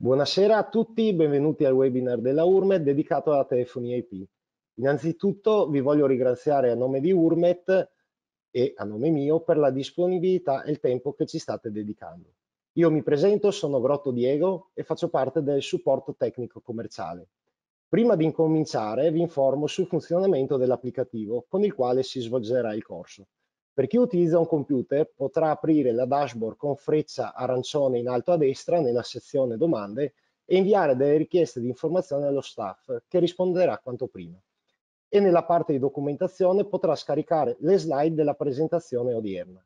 Buonasera a tutti, benvenuti al webinar della URMET dedicato alla telefonia IP. Innanzitutto vi voglio ringraziare a nome di URMET e a nome mio per la disponibilità e il tempo che ci state dedicando. Io mi presento, sono Grotto Diego e faccio parte del supporto tecnico commerciale. Prima di incominciare vi informo sul funzionamento dell'applicativo con il quale si svolgerà il corso. Per chi utilizza un computer potrà aprire la dashboard con freccia arancione in alto a destra nella sezione domande e inviare delle richieste di informazione allo staff che risponderà quanto prima. E nella parte di documentazione potrà scaricare le slide della presentazione odierna.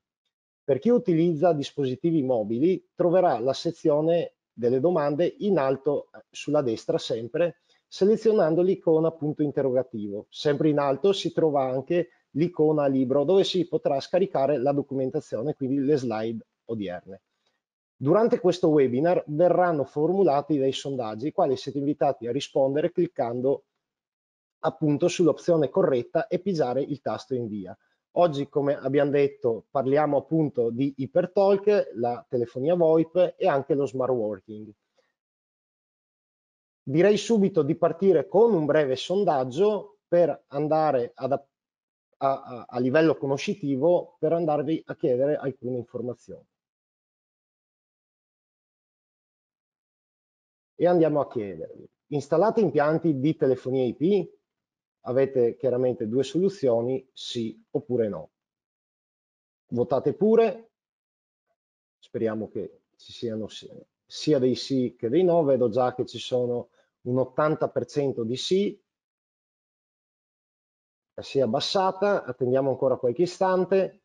Per chi utilizza dispositivi mobili troverà la sezione delle domande in alto eh, sulla destra sempre selezionandoli con appunto interrogativo. Sempre in alto si trova anche l'icona libro dove si potrà scaricare la documentazione, quindi le slide odierne. Durante questo webinar verranno formulati dei sondaggi, i quali siete invitati a rispondere cliccando appunto sull'opzione corretta e pigiare il tasto invia. Oggi, come abbiamo detto, parliamo appunto di Ipertalk, la telefonia VoIP e anche lo smart working. Direi subito di partire con un breve sondaggio per andare ad, a, a livello conoscitivo per andarvi a chiedere alcune informazioni. E andiamo a chiedervi, installate impianti di telefonia IP? Avete chiaramente due soluzioni, sì oppure no. Votate pure, speriamo che ci siano sia dei sì che dei no, vedo già che ci sono un 80% di sì si è abbassata, attendiamo ancora qualche istante,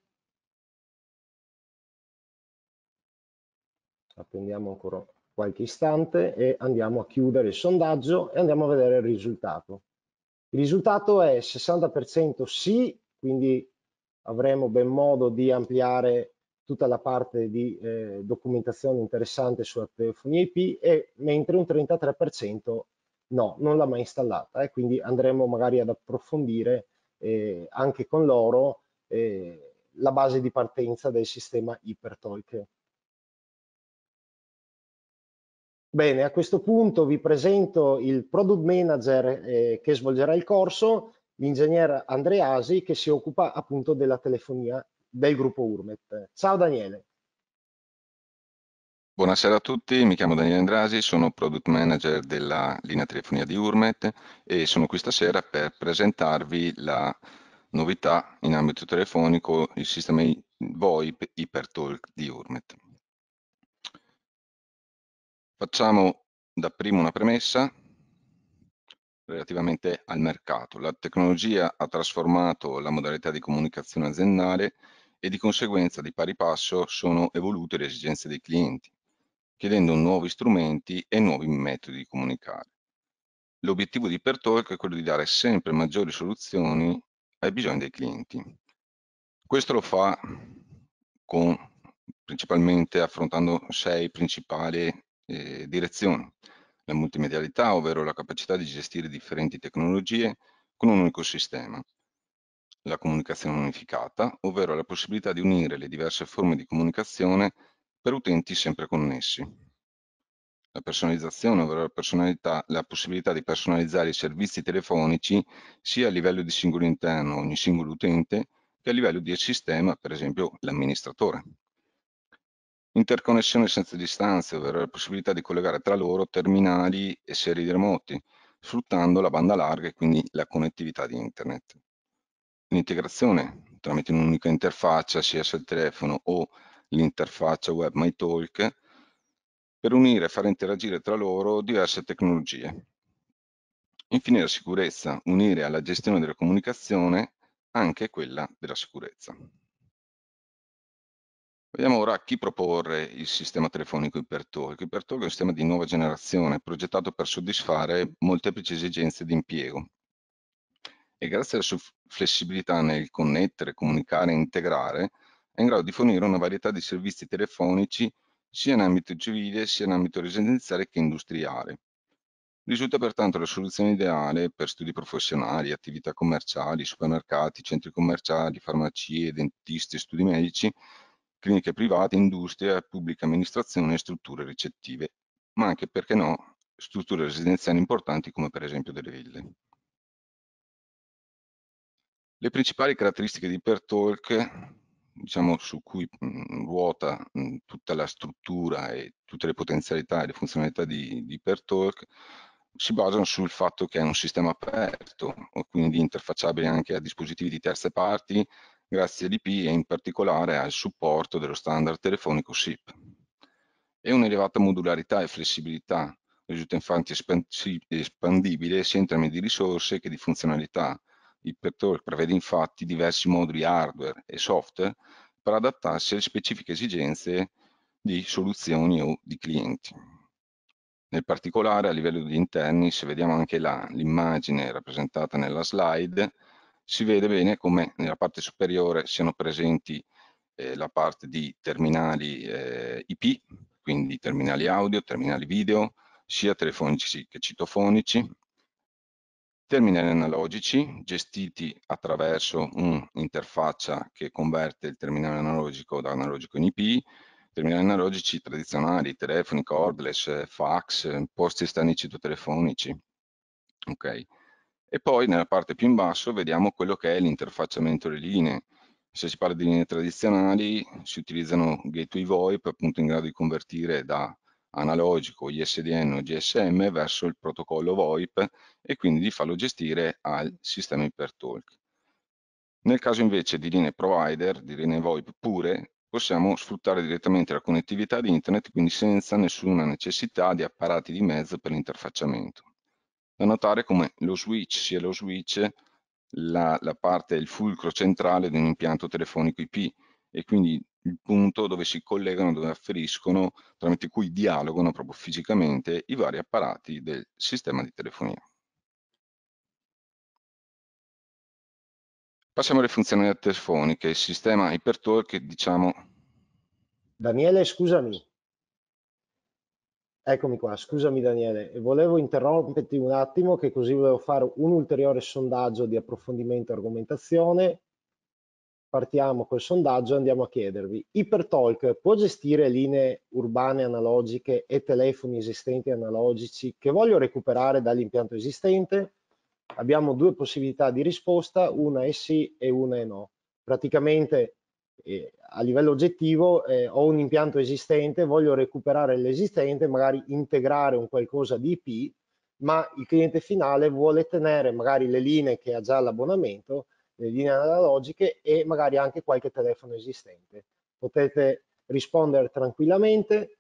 attendiamo ancora qualche istante e andiamo a chiudere il sondaggio e andiamo a vedere il risultato. Il risultato è 60% sì, quindi avremo ben modo di ampliare tutta la parte di eh, documentazione interessante sulla telefonia IP e mentre un 33% no, non l'ha mai installata e quindi andremo magari ad approfondire eh, anche con loro eh, la base di partenza del sistema Hypertalk. Bene, a questo punto vi presento il Product Manager eh, che svolgerà il corso, l'ingegner Andreasi che si occupa appunto della telefonia del gruppo Urmet. Ciao Daniele. Buonasera a tutti, mi chiamo Daniele Andrasi, sono Product Manager della linea telefonia di Urmet e sono qui stasera per presentarvi la novità in ambito telefonico, il sistema VoIP Hypertalk di Urmet. Facciamo dapprima una premessa relativamente al mercato. La tecnologia ha trasformato la modalità di comunicazione aziendale e di conseguenza di pari passo sono evolute le esigenze dei clienti chiedendo nuovi strumenti e nuovi metodi di comunicare. L'obiettivo di Pertalk è quello di dare sempre maggiori soluzioni ai bisogni dei clienti. Questo lo fa con, principalmente affrontando sei principali eh, direzioni. La multimedialità, ovvero la capacità di gestire differenti tecnologie con un unico sistema. La comunicazione unificata, ovvero la possibilità di unire le diverse forme di comunicazione per utenti sempre connessi. La personalizzazione, ovvero la, la, possibilità di personalizzare i servizi telefonici sia a livello di singolo interno, ogni singolo utente, che a livello di sistema, per esempio l'amministratore. Interconnessione senza distanze, ovvero la possibilità di collegare tra loro terminali e serie di remoti, sfruttando la banda larga e quindi la connettività di internet. L'integrazione tramite un'unica interfaccia, sia se il telefono o l'interfaccia web MyTalk, per unire e far interagire tra loro diverse tecnologie. Infine la sicurezza, unire alla gestione della comunicazione anche quella della sicurezza. Vediamo ora chi proporre il sistema telefonico Ipertalk. Ipertalk è un sistema di nuova generazione progettato per soddisfare molteplici esigenze di impiego e grazie alla sua flessibilità nel connettere, comunicare e integrare è in grado di fornire una varietà di servizi telefonici sia in ambito civile sia in ambito residenziale che industriale. Risulta pertanto la soluzione ideale per studi professionali, attività commerciali, supermercati, centri commerciali, farmacie, dentisti, studi medici, cliniche private, industria, pubblica amministrazione e strutture ricettive, ma anche, perché no, strutture residenziali importanti come per esempio delle ville. Le principali caratteristiche di Pertalk diciamo, su cui mh, mhmm, ruota mh, mhmm, tutta la struttura e tutte le potenzialità e le funzionalità di, di PerTalk si basano sul fatto che è un sistema aperto, quindi interfacciabile anche a dispositivi di terze parti, grazie all'IP e in particolare al supporto dello standard telefonico SIP. E un'elevata modularità e flessibilità risulta infatti espandibile sia in termini di risorse che di funzionalità, il PEPTOR prevede infatti diversi moduli hardware e software per adattarsi alle specifiche esigenze di soluzioni o di clienti. Nel particolare a livello di interni, se vediamo anche l'immagine rappresentata nella slide, si vede bene come nella parte superiore siano presenti eh, la parte di terminali eh, IP, quindi terminali audio, terminali video, sia telefonici che citofonici, terminali analogici gestiti attraverso un'interfaccia che converte il terminale analogico da analogico in IP, terminali analogici tradizionali, telefoni, cordless, fax, posti stanici telefonici. Ok. E poi nella parte più in basso vediamo quello che è l'interfacciamento delle linee. Se si parla di linee tradizionali si utilizzano gateway VoIP appunto in grado di convertire da analogico ISDN o GSM verso il protocollo VoIP e quindi di farlo gestire al sistema Ipertalk. Nel caso invece di linee provider, di linee VoIP pure, possiamo sfruttare direttamente la connettività di internet, quindi senza nessuna necessità di apparati di mezzo per l'interfacciamento. Da notare come lo switch sia lo switch la, la parte, il fulcro centrale di un impianto telefonico IP e quindi il punto dove si collegano, dove afferiscono, tramite cui dialogano proprio fisicamente i vari apparati del sistema di telefonia. Passiamo alle funzionalità telefoniche, il sistema Hypertalk, diciamo... Daniele, scusami. Eccomi qua, scusami Daniele, volevo interromperti un attimo che così volevo fare un ulteriore sondaggio di approfondimento e argomentazione partiamo col sondaggio e andiamo a chiedervi, Ipertalk può gestire linee urbane analogiche e telefoni esistenti analogici che voglio recuperare dall'impianto esistente? Abbiamo due possibilità di risposta, una è sì e una è no. Praticamente eh, a livello oggettivo eh, ho un impianto esistente, voglio recuperare l'esistente, magari integrare un qualcosa di IP, ma il cliente finale vuole tenere magari le linee che ha già l'abbonamento le linee analogiche e magari anche qualche telefono esistente. Potete rispondere tranquillamente.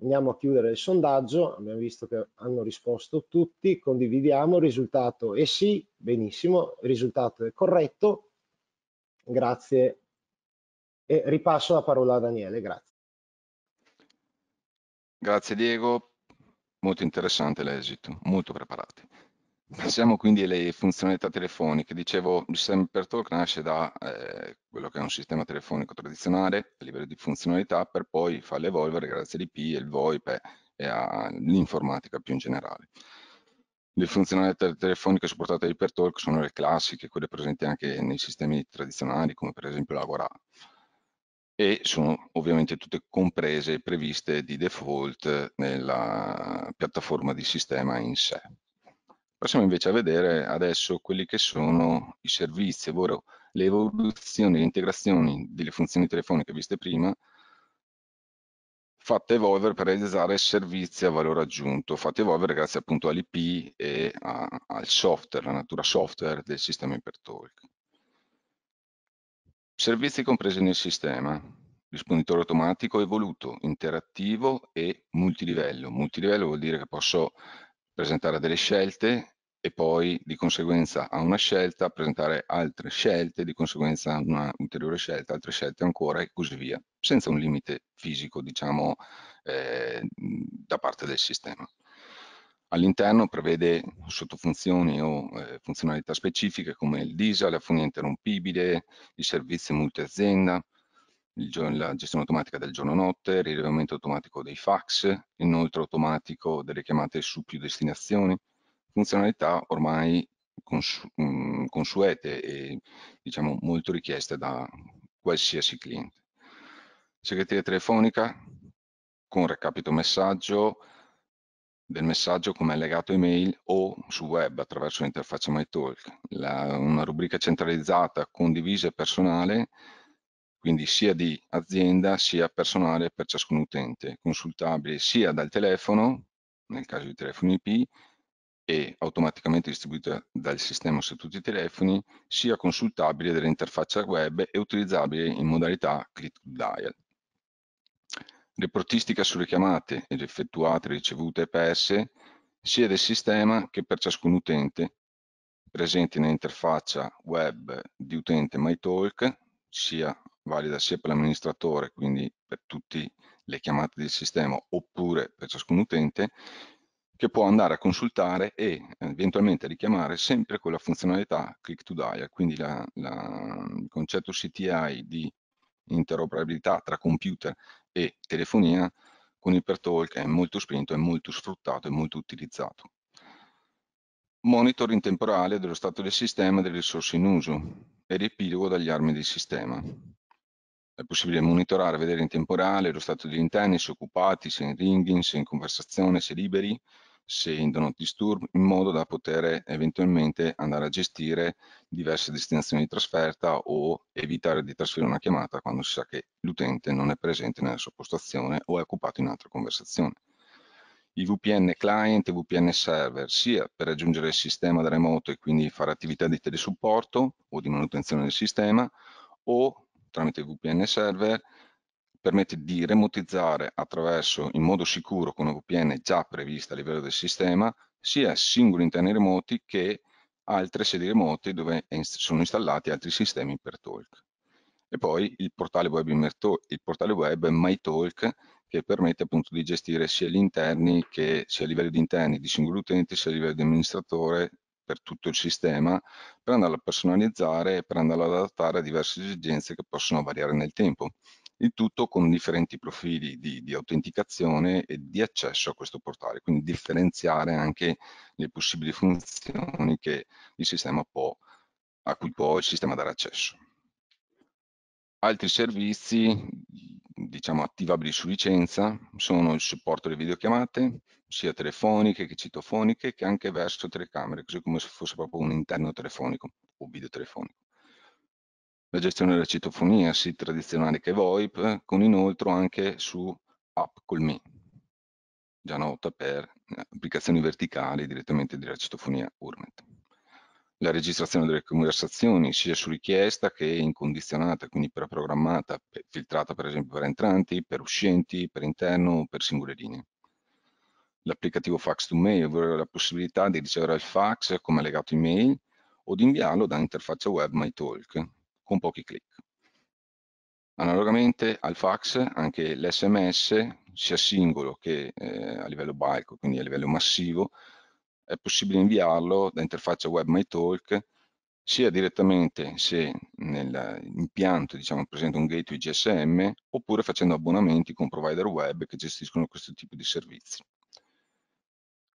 Andiamo a chiudere il sondaggio, abbiamo visto che hanno risposto tutti, condividiamo, il risultato è sì, benissimo, il risultato è corretto, grazie e ripasso la parola a Daniele, grazie. Grazie Diego, molto interessante l'esito, molto preparati. Passiamo quindi alle funzionalità telefoniche. Dicevo, il Semper Talk nasce da eh, quello che è un sistema telefonico tradizionale a livello di funzionalità per poi farlo evolvere grazie all'IP, il VoIP e all'informatica più in generale. Le funzionalità telefoniche supportate da Ipertalk sono le classiche, quelle presenti anche nei sistemi tradizionali come per esempio la e sono ovviamente tutte comprese e previste di default nella piattaforma di sistema in sé. Passiamo invece a vedere adesso quelli che sono i servizi, ovvero le evoluzioni, le integrazioni delle funzioni telefoniche viste prima, fatte evolvere per realizzare servizi a valore aggiunto, fatte evolvere grazie appunto all'IP e a, al software, la natura software del sistema Ipertalk. Servizi compresi nel sistema, risponditore automatico evoluto, interattivo e multilivello. Multilivello vuol dire che posso presentare delle scelte e poi di conseguenza a una scelta presentare altre scelte, di conseguenza a una ulteriore scelta, altre scelte ancora e così via, senza un limite fisico diciamo eh, da parte del sistema. All'interno prevede sottofunzioni o eh, funzionalità specifiche come il diesel, la fogna interrompibile, i servizi multiazienda, azienda la gestione automatica del giorno-notte, il rilevamento automatico dei fax, inoltre automatico delle chiamate su più destinazioni, funzionalità ormai consu mm, consuete e diciamo molto richieste da qualsiasi cliente. Segreteria telefonica con recapito messaggio, del messaggio come allegato email o su web attraverso l'interfaccia MyTalk, la, una rubrica centralizzata, condivisa e personale quindi sia di azienda sia personale per ciascun utente, consultabile sia dal telefono, nel caso di telefono IP, e automaticamente distribuita dal sistema su tutti i telefoni, sia consultabile dall'interfaccia web e utilizzabile in modalità click to dial. Reportistica sulle chiamate ed effettuate, ricevute e perse, sia del sistema che per ciascun utente, presenti nell'interfaccia web di utente MyTalk, sia valida sia per l'amministratore, quindi per tutte le chiamate del sistema, oppure per ciascun utente, che può andare a consultare e eh, eventualmente richiamare sempre quella funzionalità click to dial, quindi la, la, il concetto CTI di interoperabilità tra computer e telefonia con Ipertalk è molto spinto, è molto sfruttato, e molto utilizzato. Monitoring temporale dello stato del sistema e delle risorse in uso e riepilogo dagli armi del sistema. È possibile monitorare vedere in tempo reale lo stato degli interni, se occupati, se in ringing, se in conversazione, se liberi, se in do disturb, in modo da poter eventualmente andare a gestire diverse destinazioni di trasferta o evitare di trasferire una chiamata quando si sa che l'utente non è presente nella sua postazione o è occupato in un'altra conversazione. I VPN client e VPN server, sia per raggiungere il sistema da remoto e quindi fare attività di telesupporto o di manutenzione del sistema, o tramite VPN server permette di remotizzare attraverso in modo sicuro con una VPN già prevista a livello del sistema sia singoli interni remoti che altre sedi remote dove sono installati altri sistemi per talk. E poi il portale web, il portale web MyTalk che permette appunto di gestire sia gli interni che sia a livello di interni di singoli utenti sia a livello di amministratore per tutto il sistema per andarlo a personalizzare e per andarlo ad adattare a diverse esigenze che possono variare nel tempo. Il tutto con differenti profili di, di autenticazione e di accesso a questo portale, quindi differenziare anche le possibili funzioni che il sistema può, a cui può il sistema dare accesso. Altri servizi, diciamo attivabili su licenza, sono il supporto alle videochiamate, sia telefoniche che citofoniche, che anche verso telecamere, così come se fosse proprio un interno telefonico o videotelefonico. La gestione della citofonia, sia tradizionale che VoIP, con inoltre anche su app Colme, già nota per applicazioni verticali direttamente della citofonia Urmet la registrazione delle conversazioni sia su richiesta che incondizionata, quindi preprogrammata, filtrata per esempio per entranti, per uscenti, per interno, o per singole linee. L'applicativo fax to mail, ovvero la possibilità di ricevere il fax come legato email o di inviarlo da interfaccia web MyTalk con pochi clic. Analogamente al fax anche l'SMS sia singolo che eh, a livello bulk, quindi a livello massivo, è possibile inviarlo da interfaccia web MyTalk sia direttamente se nell'impianto diciamo, presenta un gateway GSM oppure facendo abbonamenti con provider web che gestiscono questo tipo di servizi.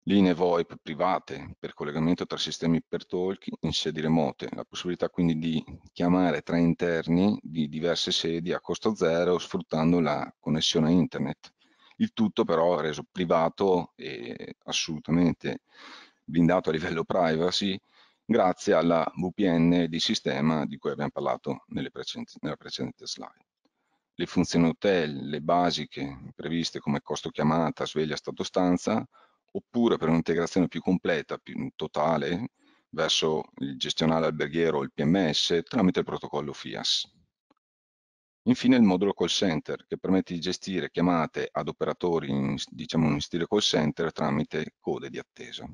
Linee VoIP private per collegamento tra sistemi per talk in sedi remote, la possibilità quindi di chiamare tra interni di diverse sedi a costo zero sfruttando la connessione internet il tutto però reso privato e assolutamente blindato a livello privacy grazie alla VPN di sistema di cui abbiamo parlato precedenti, nella precedente slide. Le funzioni hotel, le basiche previste come costo chiamata, sveglia, stato stanza, oppure per un'integrazione più completa, più totale, verso il gestionale alberghiero o il PMS tramite il protocollo FIAS. Infine il modulo call center che permette di gestire chiamate ad operatori in, diciamo, in stile call center tramite code di attesa.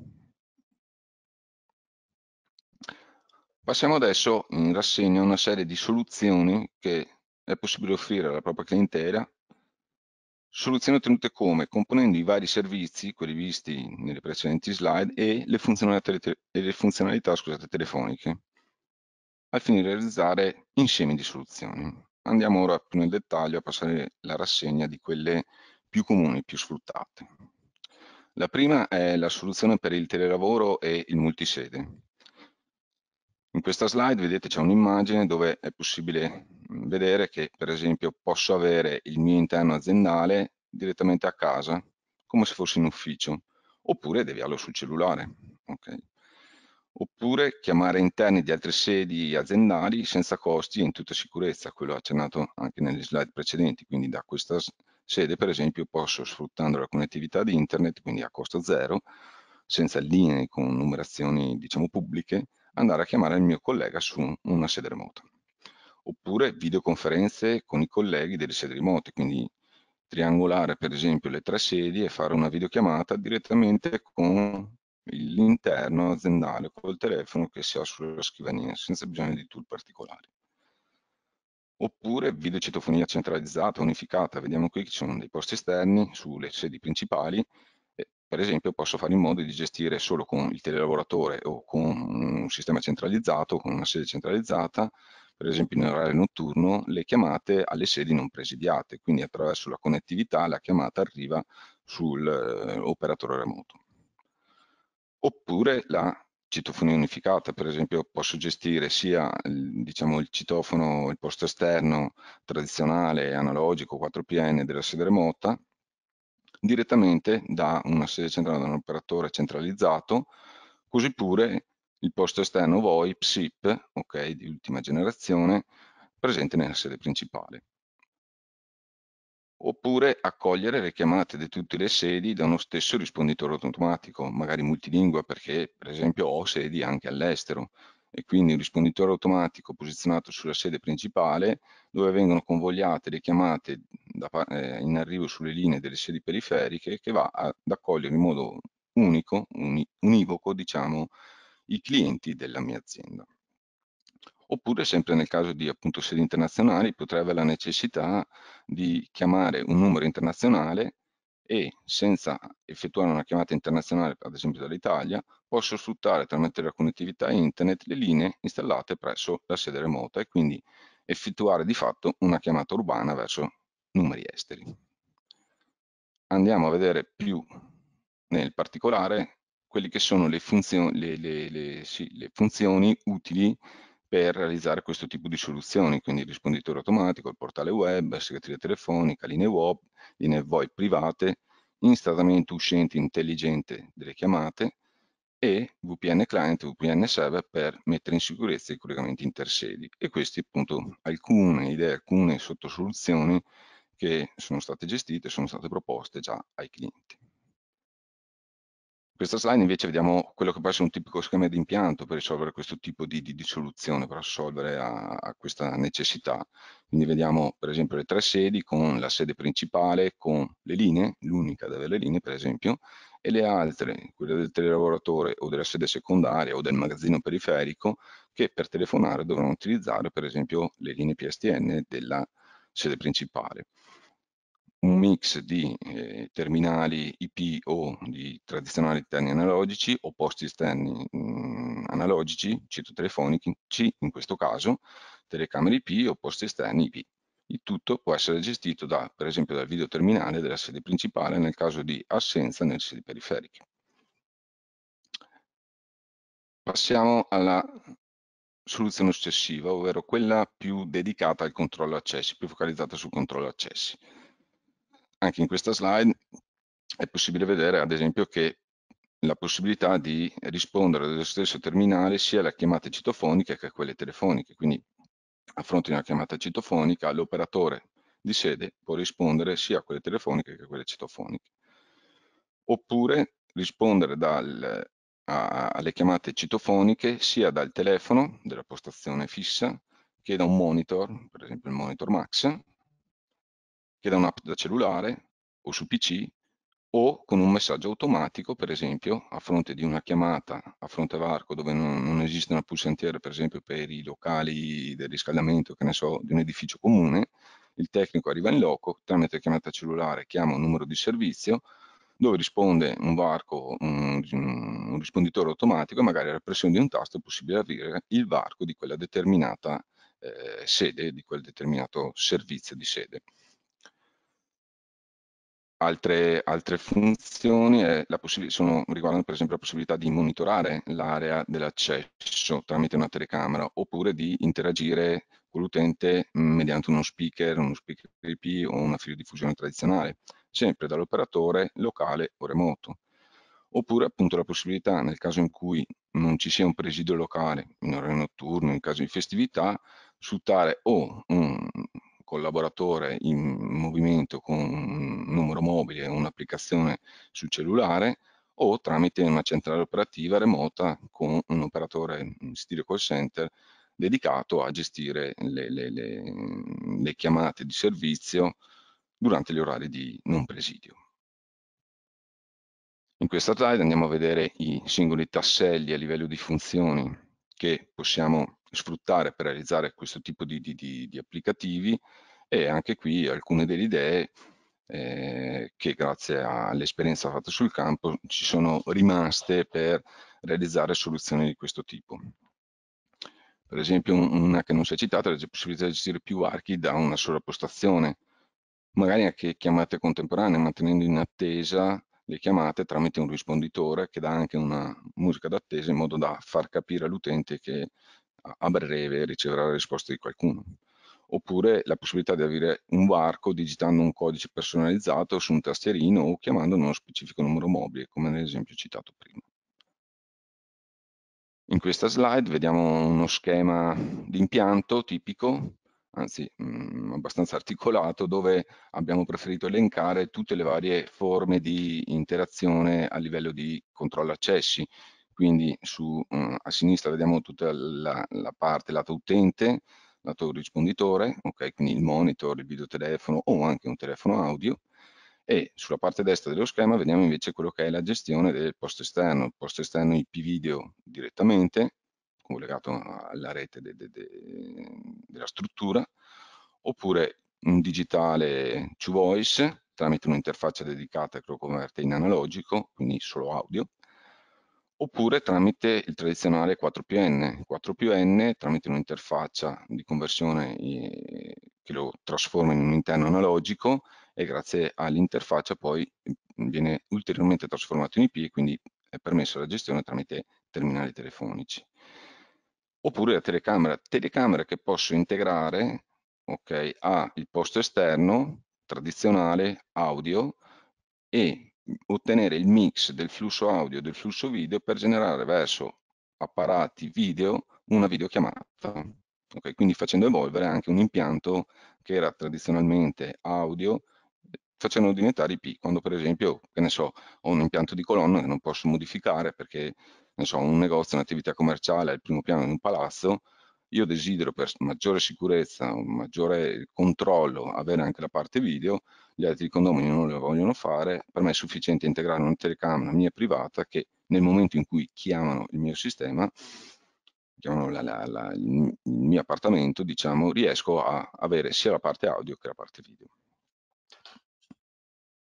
Passiamo adesso in rassegna una serie di soluzioni che è possibile offrire alla propria clientela, soluzioni ottenute come componendo i vari servizi, quelli visti nelle precedenti slide, e le funzionalità, e le funzionalità scusate, telefoniche, al fine di realizzare insieme di soluzioni. Andiamo ora più nel dettaglio a passare la rassegna di quelle più comuni, più sfruttate. La prima è la soluzione per il telelavoro e il multisede. In questa slide vedete c'è un'immagine dove è possibile vedere che per esempio posso avere il mio interno aziendale direttamente a casa, come se fosse in ufficio, oppure deviarlo sul cellulare. Okay oppure chiamare interni di altre sedi aziendali senza costi e in tutta sicurezza, quello accennato anche nelle slide precedenti, quindi da questa sede per esempio posso sfruttando la connettività di internet, quindi a costo zero, senza linee con numerazioni diciamo pubbliche, andare a chiamare il mio collega su una sede remota. Oppure videoconferenze con i colleghi delle sedi remote, quindi triangolare per esempio le tre sedi e fare una videochiamata direttamente con l'interno aziendale col telefono che si ha sulla scrivania, senza bisogno di tool particolari. Oppure videocitofonia centralizzata, unificata, vediamo qui che ci sono dei posti esterni sulle sedi principali, per esempio posso fare in modo di gestire solo con il telelavoratore o con un sistema centralizzato, con una sede centralizzata, per esempio in orario notturno, le chiamate alle sedi non presidiate, quindi attraverso la connettività la chiamata arriva sull'operatore eh, remoto oppure la citofonia unificata, per esempio posso gestire sia diciamo, il citofono, il posto esterno tradizionale, analogico, 4PN della sede remota, direttamente da una sede centrale, da un operatore centralizzato, così pure il posto esterno VoIP, SIP, ok, di ultima generazione, presente nella sede principale oppure accogliere le chiamate di tutte le sedi da uno stesso risponditore automatico, magari multilingua perché per esempio ho sedi anche all'estero e quindi un risponditore automatico posizionato sulla sede principale dove vengono convogliate le chiamate da, eh, in arrivo sulle linee delle sedi periferiche che va ad accogliere in modo unico, uni, univoco diciamo, i clienti della mia azienda. Oppure, sempre nel caso di appunto sedi internazionali, potrebbe la necessità di chiamare un numero internazionale e senza effettuare una chiamata internazionale, ad esempio dall'Italia, posso sfruttare tramite la connettività internet le linee installate presso la sede remota e quindi effettuare di fatto una chiamata urbana verso numeri esteri. Andiamo a vedere più nel particolare quelle che sono le funzioni, le, le, le, sì, funzioni utili per realizzare questo tipo di soluzioni, quindi il risponditore automatico, il portale web, la segreteria telefonica, linee WOP, linee VoIP private, installamento uscente intelligente delle chiamate e VPN client VPN server per mettere in sicurezza i collegamenti intersedi. E queste appunto alcune idee, alcune sottosoluzioni che sono state gestite, sono state proposte già ai clienti questa slide invece vediamo quello che può essere un tipico schema di impianto per risolvere questo tipo di, di, di soluzione, per assolvere a, a, questa necessità. Quindi vediamo per esempio le tre sedi con la sede principale, con le linee, l'unica ad avere le linee per esempio, e le altre, quelle del telelavoratore o della sede secondaria o del magazzino periferico, che per telefonare dovranno utilizzare per esempio le linee PSTN della sede principale un mix di eh, terminali IP o di tradizionali esterni analogici o posti esterni mh, mm, analogici, telefonici in questo caso, telecamere IP o posti esterni IP. Il tutto può essere gestito da, per esempio dal videoterminale della sede principale nel caso di assenza nelle sedi periferiche. Passiamo alla soluzione successiva, ovvero quella più dedicata al controllo accessi, più focalizzata sul controllo accessi anche in questa slide è possibile vedere ad esempio che la possibilità di rispondere allo stesso terminale sia alle chiamate citofoniche che a quelle telefoniche, quindi a fronte di una chiamata citofonica l'operatore di sede può rispondere sia a quelle telefoniche che a quelle citofoniche. Oppure rispondere dal, a, alle chiamate citofoniche sia dal telefono della postazione fissa che da un monitor, per esempio il monitor Max, che da un'app da cellulare o su PC o con un messaggio automatico, per esempio, a fronte di una chiamata a fronte varco dove non, non esiste una pulsantiera, per esempio, per i locali del riscaldamento, che ne so, di un edificio comune, il tecnico arriva in loco, tramite chiamata cellulare chiama un numero di servizio, dove risponde un varco, un, un risponditore automatico, e magari alla pressione di un tasto è possibile aprire il varco di quella determinata eh, sede, di quel determinato servizio di sede. Altre, altre funzioni eh, sono, riguardano per esempio la possibilità di monitorare l'area dell'accesso tramite una telecamera oppure di interagire con l'utente mm, mediante uno speaker, uno speaker IP o una fila di filodiffusione tradizionale, sempre dall'operatore locale o remoto. Oppure appunto la possibilità, nel caso in cui non ci sia un presidio locale, in orario notturno, in caso di festività, sfruttare o un, mm, collaboratore in movimento con un numero mobile, un'applicazione sul cellulare o tramite una centrale operativa remota con un operatore in stile call center dedicato a gestire le, le, le, mm, le chiamate di servizio durante gli orari di non presidio. In questa slide andiamo a vedere i singoli tasselli a livello di funzioni che possiamo sfruttare per realizzare questo tipo di, di, di, di applicativi e anche qui alcune delle idee eh, che grazie all'esperienza fatta sul campo ci sono rimaste per realizzare soluzioni di questo tipo. Per esempio una che non si è citata è la possibilità di gestire più archi da una sola postazione, magari anche chiamate contemporanee, mantenendo in attesa le chiamate tramite un risponditore che dà anche una musica d'attesa in modo da far capire all'utente che a breve riceverà la risposta di qualcuno. Oppure la possibilità di avere un varco digitando un codice personalizzato su un tastierino o chiamando uno specifico numero mobile, come nell'esempio citato prima. In questa slide vediamo uno schema di impianto tipico, anzi mh, mm, abbastanza articolato, dove abbiamo preferito elencare tutte le varie forme di interazione a livello di controllo accessi, quindi su, eh, a sinistra vediamo tutta la, la, parte lato utente, lato risponditore, okay? quindi il monitor, il videotelefono o anche un telefono audio e sulla parte destra dello schema vediamo invece quello che è la gestione del posto esterno, il posto esterno IP video direttamente collegato alla rete de, de, de, della struttura oppure un digitale to voice tramite un'interfaccia dedicata che lo converte in analogico, quindi solo audio oppure tramite il tradizionale 4PN. 4PN tramite un'interfaccia di conversione che lo trasforma in un interno analogico e grazie all'interfaccia poi viene ulteriormente trasformato in IP e quindi è permesso la gestione tramite terminali telefonici. Oppure la telecamera, telecamera che posso integrare okay, al posto esterno tradizionale audio e ottenere il mix del flusso audio e del flusso video per generare verso apparati video una videochiamata. Okay, quindi facendo evolvere anche un impianto che era tradizionalmente audio, facendolo diventare IP, quando per esempio, che ne so, ho un impianto di colonna che non posso modificare perché, ne so, un negozio, un'attività commerciale al primo piano di un palazzo, io desidero per maggiore sicurezza, un maggiore controllo avere anche la parte video, gli altri condomini non lo vogliono fare, per me è sufficiente integrare una telecamera mia privata che nel momento in cui chiamano il mio sistema, chiamano la, la, la, il mio appartamento, diciamo, riesco a avere sia la parte audio che la parte video.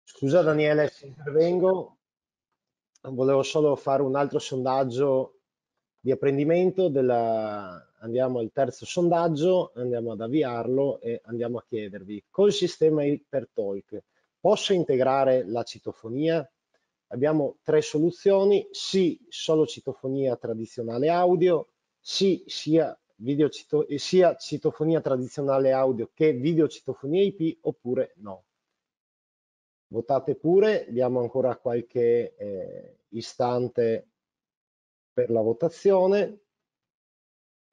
Scusa Daniele se intervengo, volevo solo fare un altro sondaggio di apprendimento della, andiamo al terzo sondaggio, andiamo ad avviarlo e andiamo a chiedervi col sistema Hypertalk posso integrare la citofonia? Abbiamo tre soluzioni, sì solo citofonia tradizionale audio, sì sia, video cito, sia citofonia tradizionale audio che video citofonia IP oppure no. Votate pure, diamo ancora qualche eh, istante per la votazione.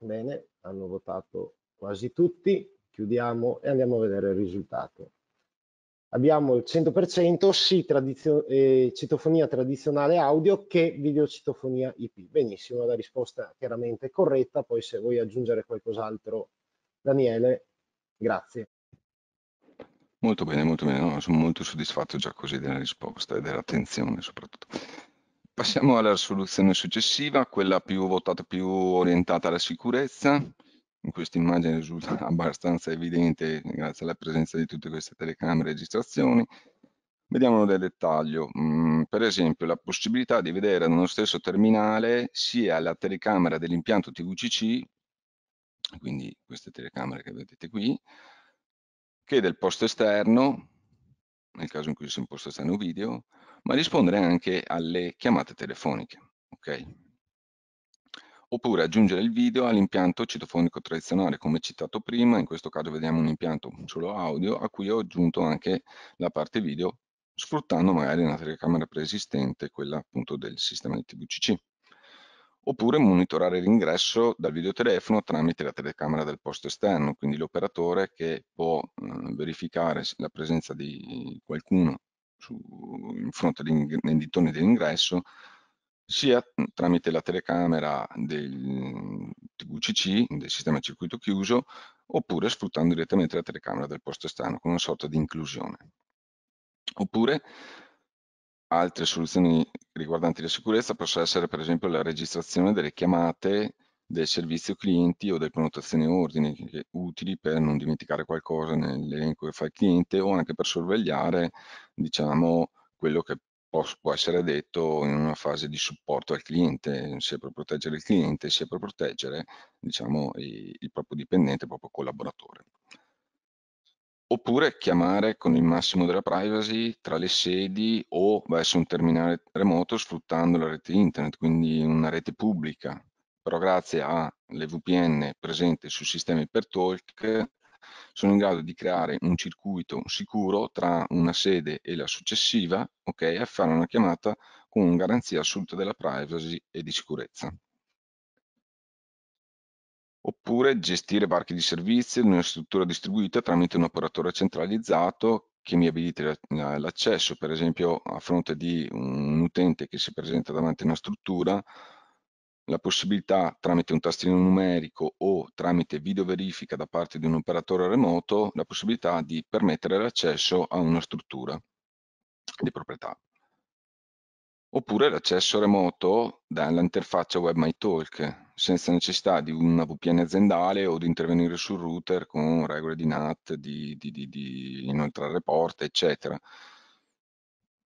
Bene, hanno votato quasi tutti. Chiudiamo e andiamo a vedere il risultato. Abbiamo il 100% sì, tradizio eh, citofonia tradizionale audio che videocitofonia IP. Benissimo, la risposta chiaramente corretta. Poi se vuoi aggiungere qualcos'altro, Daniele, grazie. Molto bene, molto bene. No, sono molto soddisfatto già così della risposta e dell'attenzione soprattutto. Passiamo alla soluzione successiva, quella più votata, più orientata alla sicurezza. In questa immagine risulta abbastanza evidente grazie alla presenza di tutte queste telecamere e registrazioni. Vediamo nel dettaglio, mm, per esempio la possibilità di vedere nello stesso terminale sia la telecamera dell'impianto TVCC, quindi queste telecamere che vedete qui, che del posto esterno, nel caso in cui sia un posto esterno video, ma rispondere anche alle chiamate telefoniche. Okay? Oppure aggiungere il video all'impianto citofonico tradizionale, come citato prima, in questo caso vediamo un impianto solo audio, a cui ho aggiunto anche la parte video, sfruttando magari una telecamera preesistente, quella appunto del sistema di TVCC. Oppure monitorare l'ingresso dal videotelefono tramite la telecamera del posto esterno, quindi l'operatore che può eh, verificare la presenza di qualcuno su, in fronte nei dintorni dell'ingresso sia tramite la telecamera del TVCC, del sistema circuito chiuso, oppure sfruttando direttamente la telecamera del posto esterno con una sorta di inclusione. Oppure altre soluzioni riguardanti la sicurezza possono essere per esempio la registrazione delle chiamate del servizio clienti o delle prenotazioni ordini utili per non dimenticare qualcosa nell'elenco che fa il cliente o anche per sorvegliare diciamo quello che può essere detto in una fase di supporto al cliente, sia per proteggere il cliente, sia per proteggere diciamo, il proprio dipendente, il proprio collaboratore. Oppure chiamare con il massimo della privacy tra le sedi o verso un terminale remoto sfruttando la rete internet, quindi una rete pubblica, però grazie alle VPN presenti sul sistema Ipertalk sono in grado di creare un circuito sicuro tra una sede e la successiva okay, e fare una chiamata con garanzia assoluta della privacy e di sicurezza. Oppure gestire barchi di servizio in una struttura distribuita tramite un operatore centralizzato che mi abilita l'accesso, per esempio a fronte di un utente che si presenta davanti a una struttura, la possibilità tramite un tastino numerico o tramite video verifica da parte di un operatore remoto la possibilità di permettere l'accesso a una struttura di proprietà oppure l'accesso remoto dall'interfaccia web MyTalk senza necessità di una VPN aziendale o di intervenire sul router con regole di NAT, di, di, di, di inoltrare porte, eccetera.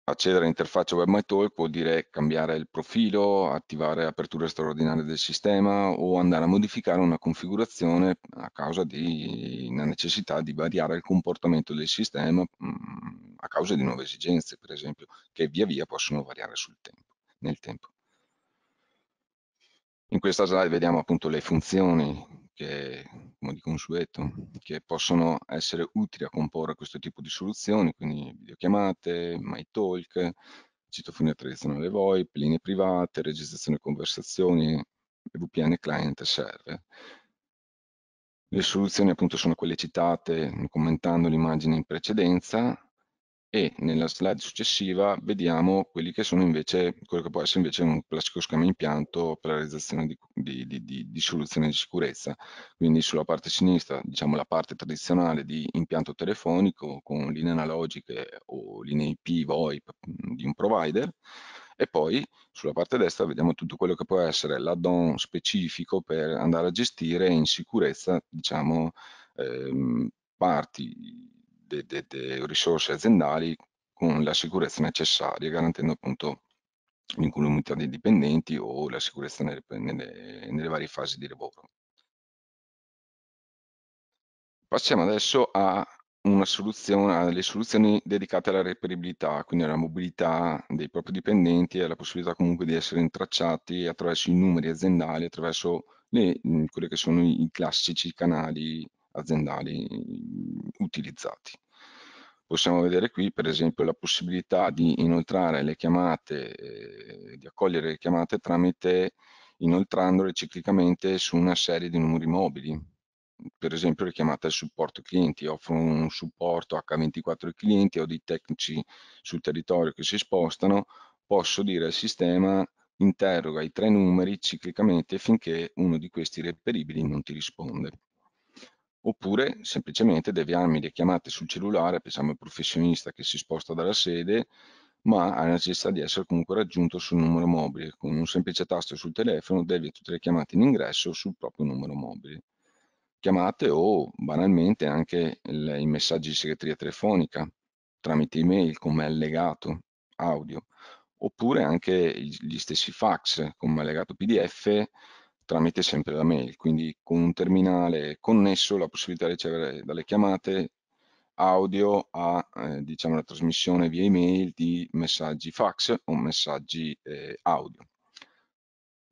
Accedere all'interfaccia Web My vuol dire cambiare il profilo, attivare aperture straordinarie del sistema o andare a modificare una configurazione a causa di una necessità di variare il comportamento del sistema mm, a causa di nuove esigenze, per esempio, che via via possono variare tempo, nel tempo. In questa slide vediamo appunto le funzioni che come di consueto, che possono essere utili a comporre questo tipo di soluzioni, quindi videochiamate, MyTalk, citofonia tradizionale VoIP, linee private, registrazione conversazioni, VPN client e server. Le soluzioni appunto sono quelle citate commentando l'immagine in precedenza, e nella slide successiva vediamo quelli che sono invece, quello che può essere invece un classico schema impianto per la realizzazione di, di, di, di soluzioni di sicurezza. Quindi sulla parte sinistra, diciamo la parte tradizionale di impianto telefonico con linee analogiche o linee IP, VoIP di un provider, e poi sulla parte destra vediamo tutto quello che può essere l'add-on specifico per andare a gestire in sicurezza, diciamo, ehm, parti delle risorse aziendali con la sicurezza necessaria, garantendo appunto l'incolumità dei dipendenti o la sicurezza nelle, nelle, nelle varie fasi di lavoro. Passiamo adesso a una soluzione, alle soluzioni dedicate alla reperibilità, quindi alla mobilità dei propri dipendenti e alla possibilità comunque di essere intracciati attraverso i numeri aziendali, attraverso le, mm, quelli che sono i classici canali aziendali utilizzati. Possiamo vedere qui per esempio la possibilità di inoltrare le chiamate, eh, di accogliere le chiamate tramite inoltrandole ciclicamente su una serie di numeri mobili. Per esempio le chiamate al supporto clienti, offrono un supporto H24 ai clienti o dei tecnici sul territorio che si spostano, posso dire al sistema interroga i tre numeri ciclicamente finché uno di questi reperibili non ti risponde oppure semplicemente deviarmi le chiamate sul cellulare, pensiamo al professionista che si sposta dalla sede, ma ha la necessità di essere comunque raggiunto sul numero mobile. Con un semplice tasto sul telefono devia tutte le chiamate in ingresso sul proprio numero mobile. Chiamate o banalmente anche il, i messaggi di segreteria telefonica tramite email come allegato audio, oppure anche gli stessi fax come allegato PDF tramite sempre la mail, quindi con un terminale connesso la possibilità di ricevere dalle chiamate audio a eh, diciamo, la trasmissione via email di messaggi fax o messaggi eh, audio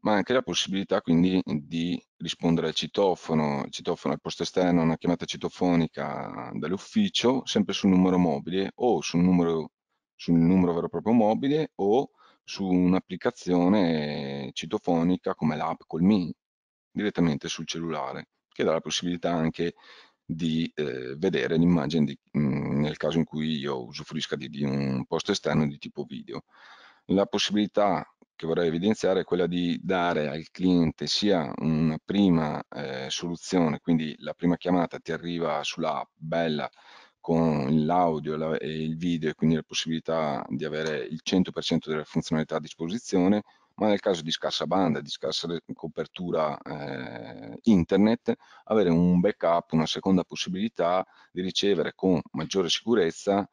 ma anche la possibilità quindi di rispondere al citofono, il citofono al posto esterno, una chiamata citofonica dall'ufficio, sempre sul numero mobile o sul numero, sul numero vero e proprio mobile o su un'applicazione citofonica come l'app Colmi direttamente sul cellulare che dà la possibilità anche di eh, vedere l'immagine mm, nel caso in cui io usufruisca di, di, un posto esterno di tipo video. La possibilità che vorrei evidenziare è quella di dare al cliente sia una prima eh, soluzione, quindi la prima chiamata ti arriva sulla bella, con l'audio e il video e quindi la possibilità di avere il 100% delle funzionalità a disposizione, ma nel caso di scarsa banda, di scarsa copertura eh, internet, avere un backup, una seconda possibilità di ricevere con maggiore sicurezza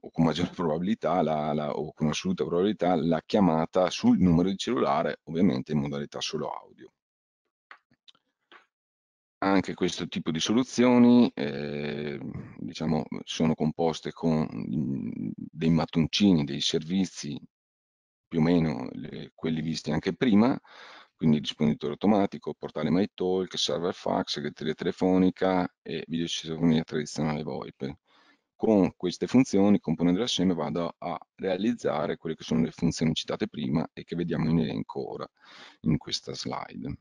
o con maggiore probabilità la, la, o con assoluta probabilità la chiamata sul numero di cellulare, ovviamente in modalità solo audio. Anche questo tipo di soluzioni eh, diciamo, sono composte con mm, dei mattoncini, dei servizi più o meno le, quelli visti anche prima, quindi disponitore automatico, portale MyTalk, server fax, segreteria telefonica e videocitofonia tradizionale VoIP. Con queste funzioni, componendo l'assieme, vado a realizzare quelle che sono le funzioni citate prima e che vediamo in elenco ora in questa slide.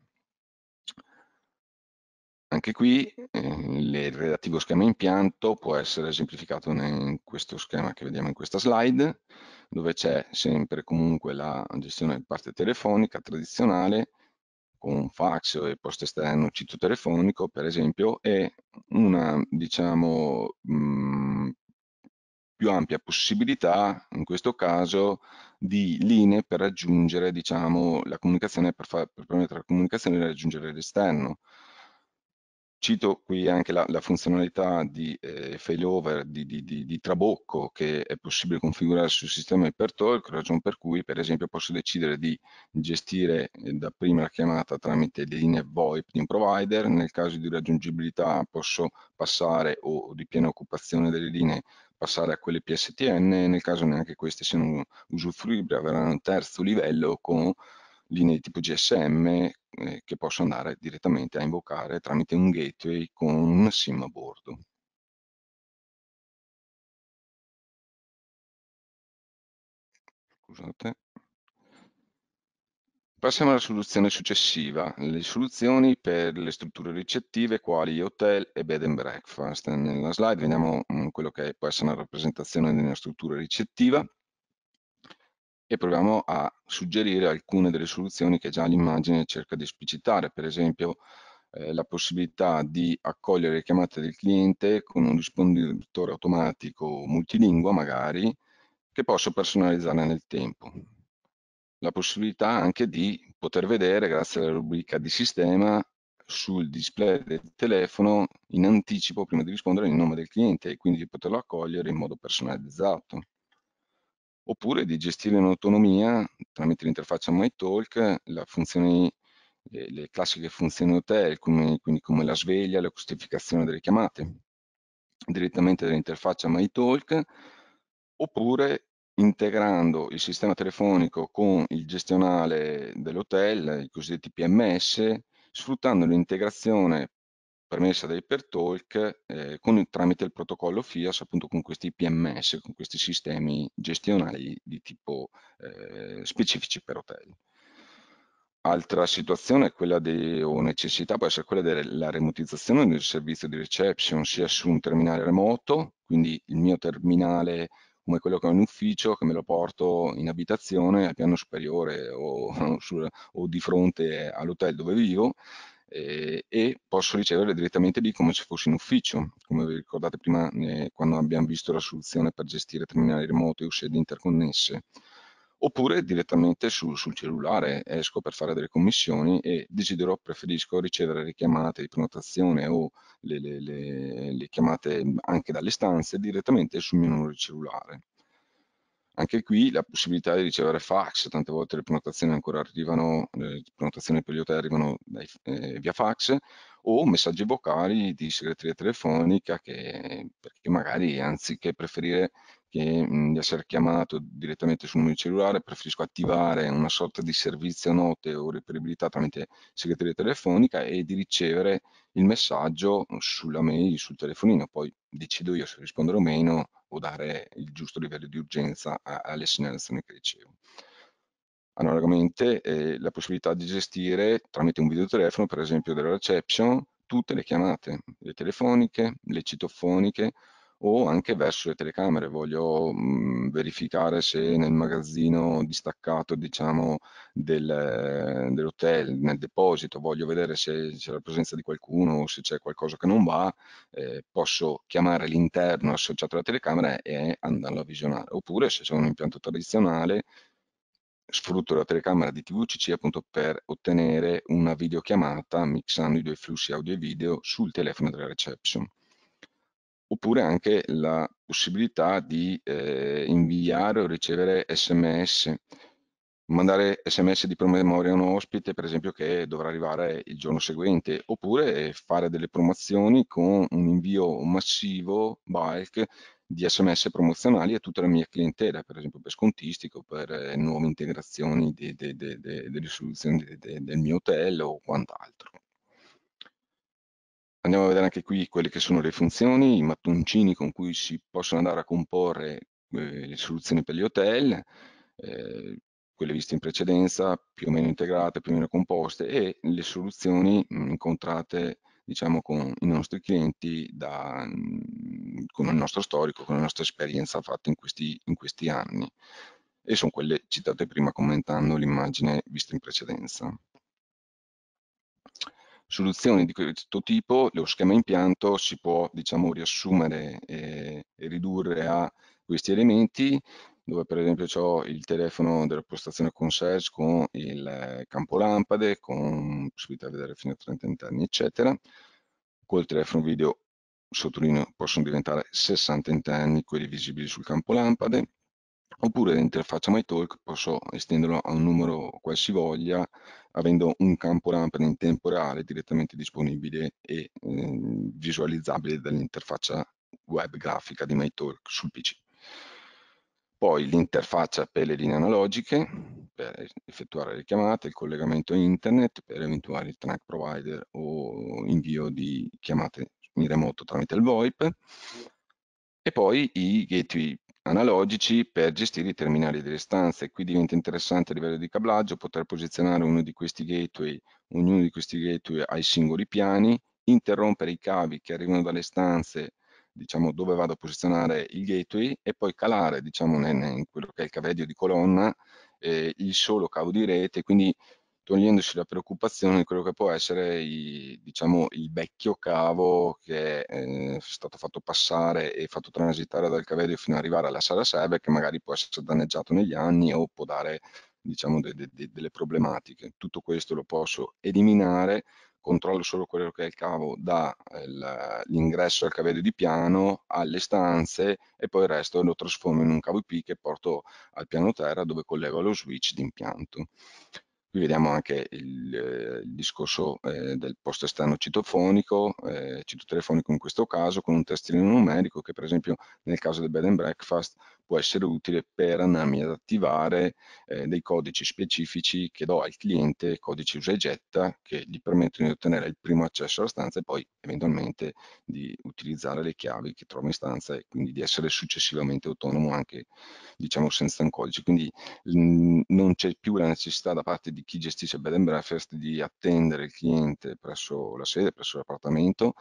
Anche qui eh, il relativo schema impianto può essere esemplificato in questo schema che vediamo in questa slide, dove c'è sempre comunque la gestione di parte telefonica tradizionale, con fax e posto esterno, cito telefonico per esempio, e una diciamo mh, mhmm, più ampia possibilità in questo caso di linee per raggiungere diciamo la comunicazione per, per permettere la comunicazione di raggiungere l'esterno Cito qui anche la, la funzionalità di eh, failover, di, di, di, di, trabocco che è possibile configurare sul sistema Hypertalk, ragione per cui per esempio posso decidere di gestire eh, da prima la chiamata tramite le linee VoIP di un provider, nel caso di raggiungibilità posso passare o di piena occupazione delle linee passare a quelle PSTN, nel caso neanche queste siano usufruibili avranno un terzo livello con linee di tipo GSM eh, che posso andare direttamente a invocare tramite un gateway con un sim a bordo. Scusate. Passiamo alla soluzione successiva, le soluzioni per le strutture ricettive quali hotel e bed and breakfast. Nella slide vediamo mm, quello che può essere una rappresentazione di una struttura ricettiva e proviamo a suggerire alcune delle soluzioni che già l'immagine cerca di esplicitare, per esempio eh, la possibilità di accogliere le chiamate del cliente con un risponditore automatico multilingua magari, che posso personalizzare nel tempo. La possibilità anche di poter vedere, grazie alla rubrica di sistema, sul display del telefono in anticipo, prima di rispondere, il nome del cliente e quindi poterlo accogliere in modo personalizzato oppure di gestire in autonomia tramite l'interfaccia MyTalk la funzione, le, le, classiche funzioni hotel, come, quindi come la sveglia, la giustificazione delle chiamate, direttamente dall'interfaccia MyTalk, oppure integrando il sistema telefonico con il gestionale dell'hotel, i cosiddetti PMS, sfruttando l'integrazione permessa dai per talk eh, con, tramite il protocollo FIAS appunto con questi PMS, con questi sistemi gestionali di tipo eh, specifici per hotel. Altra situazione è quella di, o necessità può essere quella della remotizzazione del servizio di reception sia su un terminale remoto, quindi il mio terminale come quello che ho in ufficio, che me lo porto in abitazione al piano superiore o, o, su, o di fronte all'hotel dove vivo, eh, e posso riceverle direttamente lì come se fossi in ufficio, come vi ricordate prima eh, quando abbiamo visto la soluzione per gestire terminali remoti o sedi interconnesse, oppure direttamente su, sul cellulare, esco per fare delle commissioni e desidero, preferisco ricevere le chiamate di prenotazione o le, le, le, le chiamate anche dalle stanze direttamente sul mio numero di cellulare. Anche qui la possibilità di ricevere fax, tante volte le prenotazioni ancora arrivano, le prenotazioni per gli hotel arrivano dai, eh, via fax o messaggi vocali di segreteria telefonica che perché magari anziché preferire che, mh, di essere chiamato direttamente sul mio cellulare, preferisco attivare una sorta di servizio note o reperibilità tramite segreteria telefonica e di ricevere il messaggio sulla mail, sul telefonino. Poi decido io se rispondere o meno o dare il giusto livello di urgenza a, alle segnalazioni che ricevo. Analogamente eh, la possibilità di gestire tramite un videotelefono, per esempio della reception, tutte le chiamate, le telefoniche, le citofoniche, o anche verso le telecamere, voglio mh, mhmm, verificare se nel magazzino distaccato diciamo, del, eh, dell'hotel, nel deposito, voglio vedere se c'è la presenza di qualcuno o se c'è qualcosa che non va, eh, posso chiamare l'interno associato alla telecamera e andarlo a visionare, oppure se c'è un impianto tradizionale sfrutto la telecamera di TVCC appunto per ottenere una videochiamata mixando i due flussi audio e video sul telefono della reception oppure anche la possibilità di eh, inviare o ricevere sms, mandare sms di promemoria a un ospite per esempio che dovrà arrivare il giorno seguente, oppure fare delle promozioni con un invio massivo bulk di sms promozionali a tutta la mia clientela, per esempio per scontistico, per eh, nuove integrazioni delle soluzioni del mio hotel o quant'altro. Andiamo a vedere anche qui quelle che sono le funzioni, i mattoncini con cui si possono andare a comporre eh, le soluzioni per gli hotel, eh, quelle viste in precedenza, più o meno integrate, più o meno composte, e le soluzioni mm, incontrate diciamo, con i nostri clienti, da, mm, con il nostro storico, con la nostra esperienza fatta in questi, in questi anni. E sono quelle citate prima commentando l'immagine vista in precedenza. Soluzioni di questo tipo, lo schema impianto si può diciamo, riassumere e, eh, e ridurre a questi elementi, dove per esempio ho il telefono della postazione concierge con il campo lampade, con possibilità di vedere fino a 30 interni, eccetera. Col telefono video, sottolineo, possono diventare 60 interni, quelli visibili sul campo lampade. Oppure l'interfaccia MyTalk posso estenderlo a un numero qualsivoglia avendo un campo ramper in tempo reale direttamente disponibile e eh, visualizzabile dall'interfaccia web grafica di MyTalk sul PC. Poi l'interfaccia per le linee analogiche, per effettuare le chiamate, il collegamento internet per eventuali track provider o invio di chiamate in remoto tramite il VoIP. E poi i gateway analogici per gestire i terminali delle stanze. Qui diventa interessante a livello di cablaggio poter posizionare uno di questi gateway, ognuno di questi gateway ai singoli piani, interrompere i cavi che arrivano dalle stanze diciamo dove vado a posizionare il gateway e poi calare diciamo in quello che è il cavedio di colonna eh, il solo cavo di rete quindi togliendoci la preoccupazione di quello che può essere i, diciamo, il vecchio cavo che eh, è stato fatto passare e fatto transitare dal cavedio fino ad arrivare alla sala serve che magari può essere danneggiato negli anni o può dare diciamo, de, de, de, delle problematiche. Tutto questo lo posso eliminare, controllo solo quello che è il cavo dall'ingresso eh, al cavedio di piano alle stanze e poi il resto lo trasformo in un cavo IP che porto al piano terra dove collego lo switch d'impianto. Qui vediamo anche il, eh, il discorso eh, del posto esterno citofonico, eh, citotelefonico in questo caso, con un testino numerico che per esempio nel caso del bed and breakfast può essere utile per andarmi ad attivare eh, dei codici specifici che do al cliente, codici usa e getta, che gli permettono di ottenere il primo accesso alla stanza e poi eventualmente di utilizzare le chiavi che trovo in stanza e quindi di essere successivamente autonomo anche diciamo senza un codice. Quindi mm, non c'è più la necessità da parte di chi gestisce bed and breakfast di attendere il cliente presso la sede, presso l'appartamento,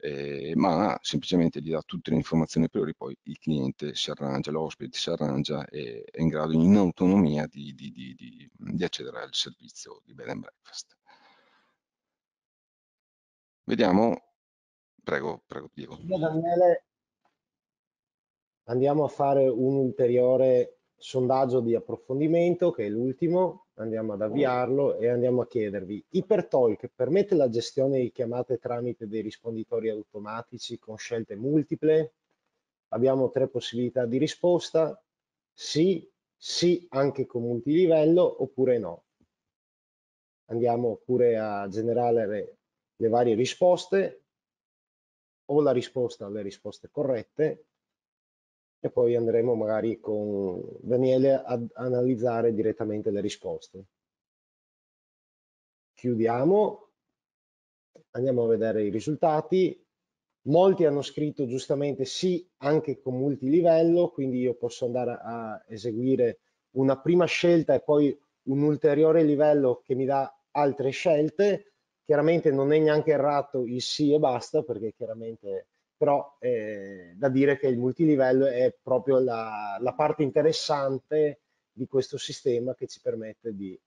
eh, ma semplicemente gli dà tutte le informazioni priori, poi il cliente si arrangia, l'ospite si arrangia e è in grado in autonomia di, di, di, di accedere al servizio di bed and breakfast. Vediamo, prego, prego Diego. Daniele, andiamo a fare un ulteriore sondaggio di approfondimento, che è l'ultimo, andiamo ad avviarlo e andiamo a chiedervi, Ipertalk permette la gestione di chiamate tramite dei risponditori automatici con scelte multiple? Abbiamo tre possibilità di risposta, sì, sì anche con multilivello oppure no. Andiamo pure a generare le, le varie risposte o la risposta alle risposte corrette e poi andremo magari con Daniele ad analizzare direttamente le risposte. Chiudiamo, andiamo a vedere i risultati. Molti hanno scritto giustamente sì anche con multilivello, quindi io posso andare a eseguire una prima scelta e poi un ulteriore livello che mi dà altre scelte. Chiaramente non è neanche errato il sì e basta, perché chiaramente però eh, da dire che il multilivello è proprio la, la, parte interessante di questo sistema che ci permette di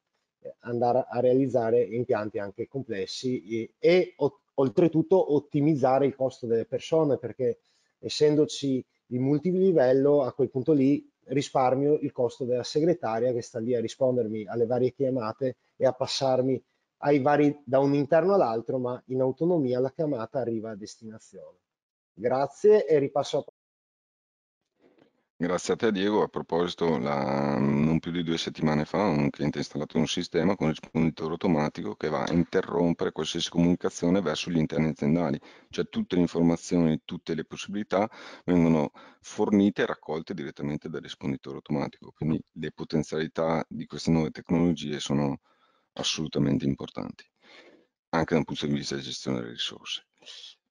eh, andare a realizzare impianti anche complessi e, e oltretutto ottimizzare il costo delle persone perché essendoci il multilivello a quel punto lì risparmio il costo della segretaria che sta lì a rispondermi alle varie chiamate e a passarmi ai vari da un interno all'altro ma in autonomia la chiamata arriva a destinazione. Grazie e ripasso la Grazie a te Diego, a proposito la, non più di due settimane fa un cliente ha installato un sistema con risponditore automatico che va a interrompere qualsiasi comunicazione verso gli interni aziendali, cioè tutte le informazioni, tutte le possibilità vengono fornite e raccolte direttamente dal risponditore automatico, quindi le potenzialità di queste nuove tecnologie sono assolutamente importanti, anche dal punto di vista di gestione delle risorse.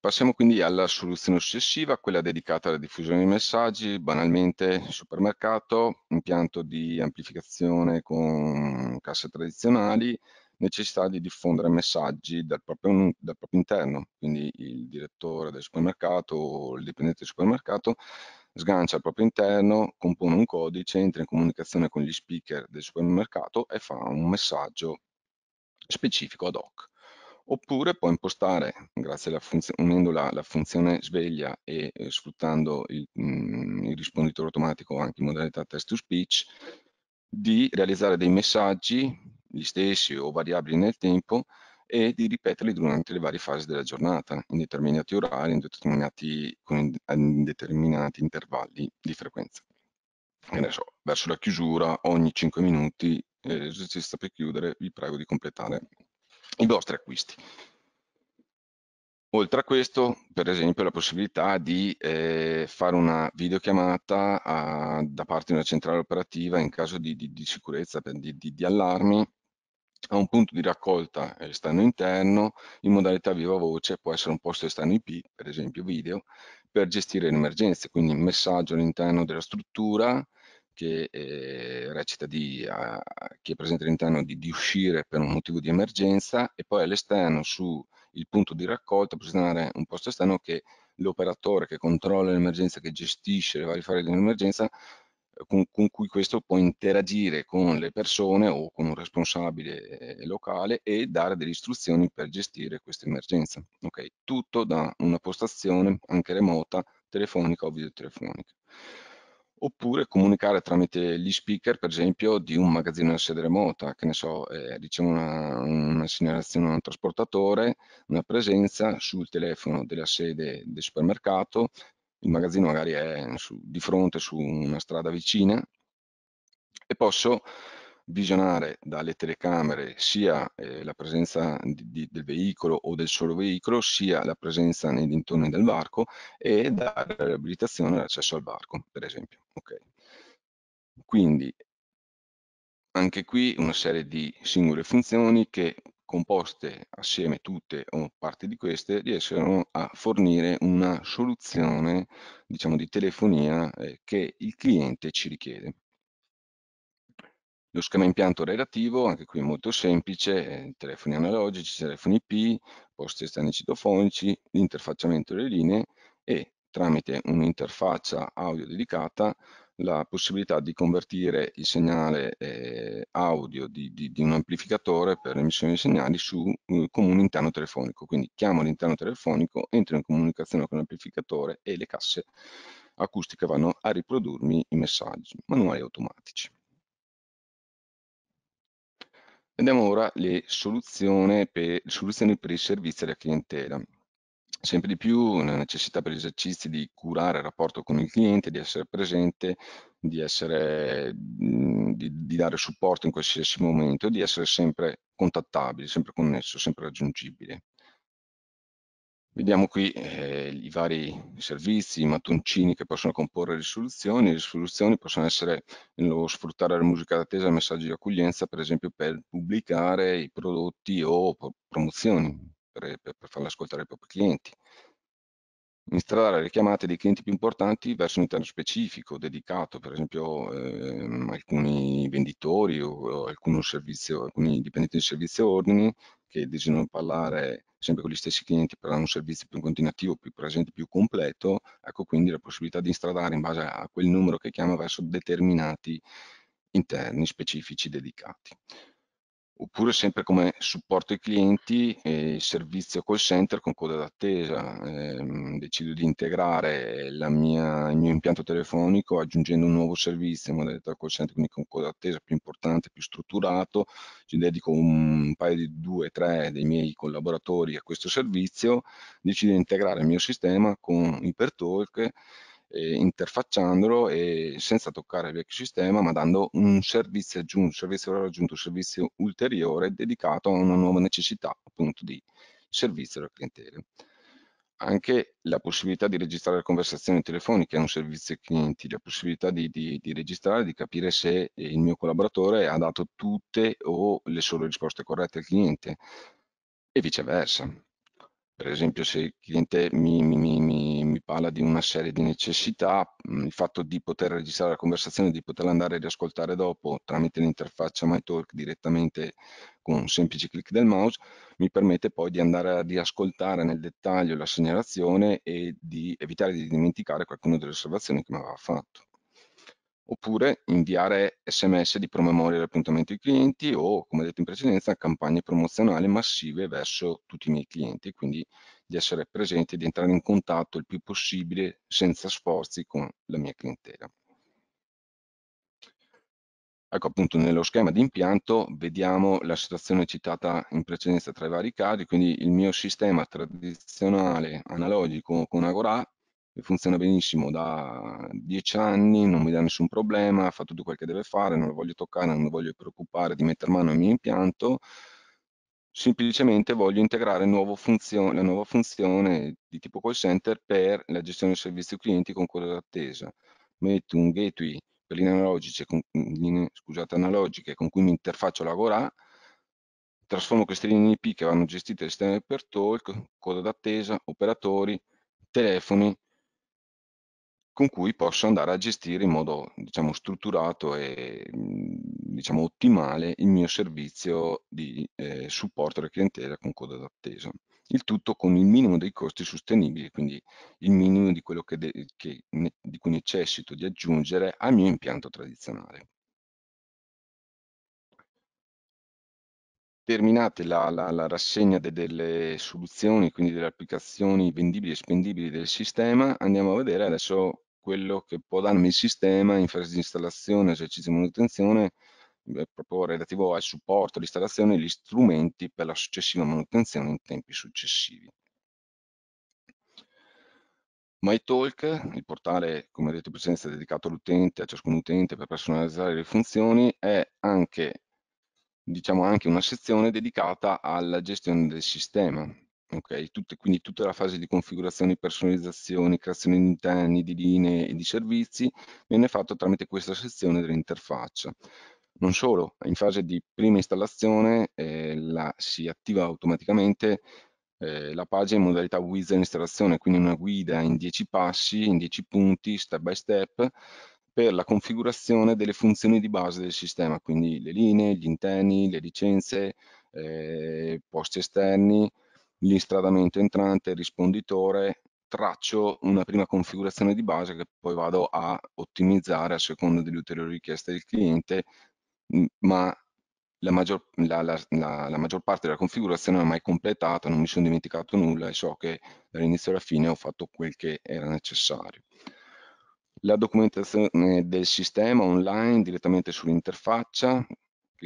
Passiamo quindi alla soluzione successiva, quella dedicata alla diffusione di messaggi, banalmente supermercato, impianto di amplificazione con casse tradizionali, necessità di diffondere messaggi dal proprio, dal proprio interno, quindi il direttore del supermercato o il dipendente del supermercato sgancia il proprio interno, compone un codice, entra in comunicazione con gli speaker del supermercato e fa un messaggio specifico ad hoc oppure può impostare, grazie unendo la, la, funzione sveglia e eh, sfruttando il, mh, mm, il, risponditore automatico anche in modalità test to speech, di realizzare dei messaggi, gli stessi o variabili nel tempo, e di ripeterli durante le varie fasi della giornata, in determinati orari, in determinati, in determinati intervalli di frequenza. adesso, verso la chiusura, ogni 5 minuti, eh, se sta per chiudere, vi prego di completare i vostri acquisti. Oltre a questo, per esempio, la possibilità di eh, fare una videochiamata a, da parte di una centrale operativa in caso di, di, di sicurezza, di, di, allarmi, a un punto di raccolta esterno interno in modalità viva voce, può essere un posto esterno IP, per esempio video, per gestire le emergenze, quindi un messaggio all'interno della struttura, che eh, recita di a, chi è presente all'interno di, di, uscire per un motivo di emergenza e poi all'esterno sul punto di raccolta posizionare un posto esterno che l'operatore che controlla l'emergenza, che gestisce le varie fare dell'emergenza eh, con, con, cui questo può interagire con le persone o con un responsabile eh, locale e dare delle istruzioni per gestire questa emergenza. Okay? Tutto da una postazione anche remota, telefonica o videotelefonica oppure comunicare tramite gli speaker, per esempio, di un magazzino a sede remota, che ne so, eh, diciamo una, una segnalazione a un trasportatore, una presenza sul telefono della sede del supermercato, il magazzino magari è su, di fronte su una strada vicina e posso visionare dalle telecamere sia eh, la presenza di, di, del veicolo o del solo veicolo, sia la presenza nei dintorni del varco e dare l'abilitazione all'accesso al varco, per esempio. Okay. Quindi anche qui una serie di singole funzioni che composte assieme tutte o parte di queste riescono a fornire una soluzione diciamo di telefonia eh, che il cliente ci richiede. Lo schema impianto relativo, anche qui molto semplice, telefoni analogici, telefoni P, posti esterni citofonici, l'interfacciamento delle linee e tramite un'interfaccia audio dedicata la possibilità di convertire il segnale eh, audio di, di, di, un amplificatore per l'emissione di segnali su eh, comune interno telefonico. Quindi chiamo l'interno telefonico, entro in comunicazione con l'amplificatore e le casse acustiche vanno a riprodurmi i messaggi manuali automatici. Vediamo ora le soluzioni per, soluzioni per i servizi alla clientela. Sempre di più la necessità per gli esercizi di curare il rapporto con il cliente, di essere presente, di, essere, mm, di, di dare supporto in qualsiasi momento, di essere sempre contattabile, sempre connesso, sempre raggiungibile. Vediamo qui eh, i vari servizi, i mattoncini che possono comporre le soluzioni. Le soluzioni possono essere lo sfruttare la musica d'attesa, il messaggio di accoglienza, per esempio per pubblicare i prodotti o promozioni, per, per, per farle ascoltare ai propri clienti. Installare le chiamate dei clienti più importanti verso un interno specifico, dedicato, per esempio eh, alcuni venditori o, o alcuni dipendenti di servizio ordini che desiderano parlare sempre con gli stessi clienti per un servizio più continuativo, più presente, più completo, ecco quindi la possibilità di instradare in base a quel numero che chiama verso determinati interni specifici dedicati oppure sempre come supporto ai clienti e servizio call center con coda d'attesa. Eh, decido di integrare mia, il mio impianto telefonico aggiungendo un nuovo servizio, in modalità call center, quindi con coda d'attesa più importante, più strutturato, ci dedico un paio di due, tre dei miei collaboratori a questo servizio, decido di integrare il mio sistema con Ipertalk eh, interfacciandolo e senza toccare il vecchio sistema, ma dando un servizio aggiunto, servizio raggiunto, un servizio ulteriore dedicato a una nuova necessità appunto di servizio alla clientela. Anche la possibilità di registrare conversazioni telefoniche è un servizio ai clienti, la possibilità di, di, di registrare, di capire se eh, il mio collaboratore ha dato tutte o le sole risposte corrette al cliente e viceversa per esempio se il cliente mi, mi, parla di una serie di necessità, il fatto di poter registrare la conversazione, di poterla andare a riascoltare dopo tramite l'interfaccia MyTalk direttamente con un semplice clic del mouse, mi permette poi di andare a riascoltare nel dettaglio la segnalazione e di evitare di dimenticare qualcuna delle osservazioni che mi aveva fatto oppure inviare sms di promemoria appuntamento ai clienti o, come detto in precedenza, campagne promozionali massive verso tutti i miei clienti, quindi di essere presente e di entrare in contatto il più possibile senza sforzi con la mia clientela. Ecco appunto nello schema di impianto vediamo la situazione citata in precedenza tra i vari casi, quindi il mio sistema tradizionale analogico con Agora funziona benissimo da dieci anni, non mi dà nessun problema, fa tutto quel che deve fare, non lo voglio toccare, non lo voglio preoccupare di mettere mano al mio impianto, semplicemente voglio integrare funzione, la nuova funzione di tipo call center per la gestione del servizio clienti con quella d'attesa. Metto un gateway per linee analogiche con, linee, scusate, analogiche con cui mi interfaccio la GORA, trasformo queste linee IP che vanno gestite all'esterno del per talk, coda d'attesa, operatori, telefoni con cui posso andare a gestire in modo diciamo, strutturato e mhmm, diciamo, ottimale il mio servizio di eh, supporto alla clientela con coda d'attesa. Il tutto con il minimo dei costi sostenibili, quindi il minimo di quello che che, di cui necessito di aggiungere al mio impianto tradizionale. terminate la, la, la rassegna de, delle soluzioni, quindi delle applicazioni vendibili e spendibili del sistema, andiamo a vedere adesso quello che può darmi il sistema in fase di installazione, esercizio e manutenzione, proprio relativo al supporto, all'installazione e gli strumenti per la successiva manutenzione in tempi successivi. MyTalk, il portale, come detto in precedenza, dedicato all'utente, a ciascun utente per personalizzare le funzioni, è anche, diciamo, anche una sezione dedicata alla gestione del sistema ok? tutte, quindi tutta la fase di configurazione, personalizzazione, creazione di interni, di linee e di servizi viene fatta tramite questa sezione dell'interfaccia. Non solo, in fase di prima installazione eh, la, si attiva automaticamente eh, la pagina in modalità wizard installazione, quindi una guida in 10 passi, in 10 punti, step by step, per la configurazione delle funzioni di base del sistema, quindi le linee, gli interni, le licenze, eh, posti esterni, l'istradamento entrante, risponditore, traccio una prima configurazione di base che poi vado a ottimizzare a seconda delle ulteriori richieste del cliente, ma la maggior, la, la, la maggior, parte della configurazione non è mai completata, non mi sono dimenticato nulla e so che dall'inizio alla fine ho fatto quel che era necessario. La documentazione del sistema online direttamente sull'interfaccia,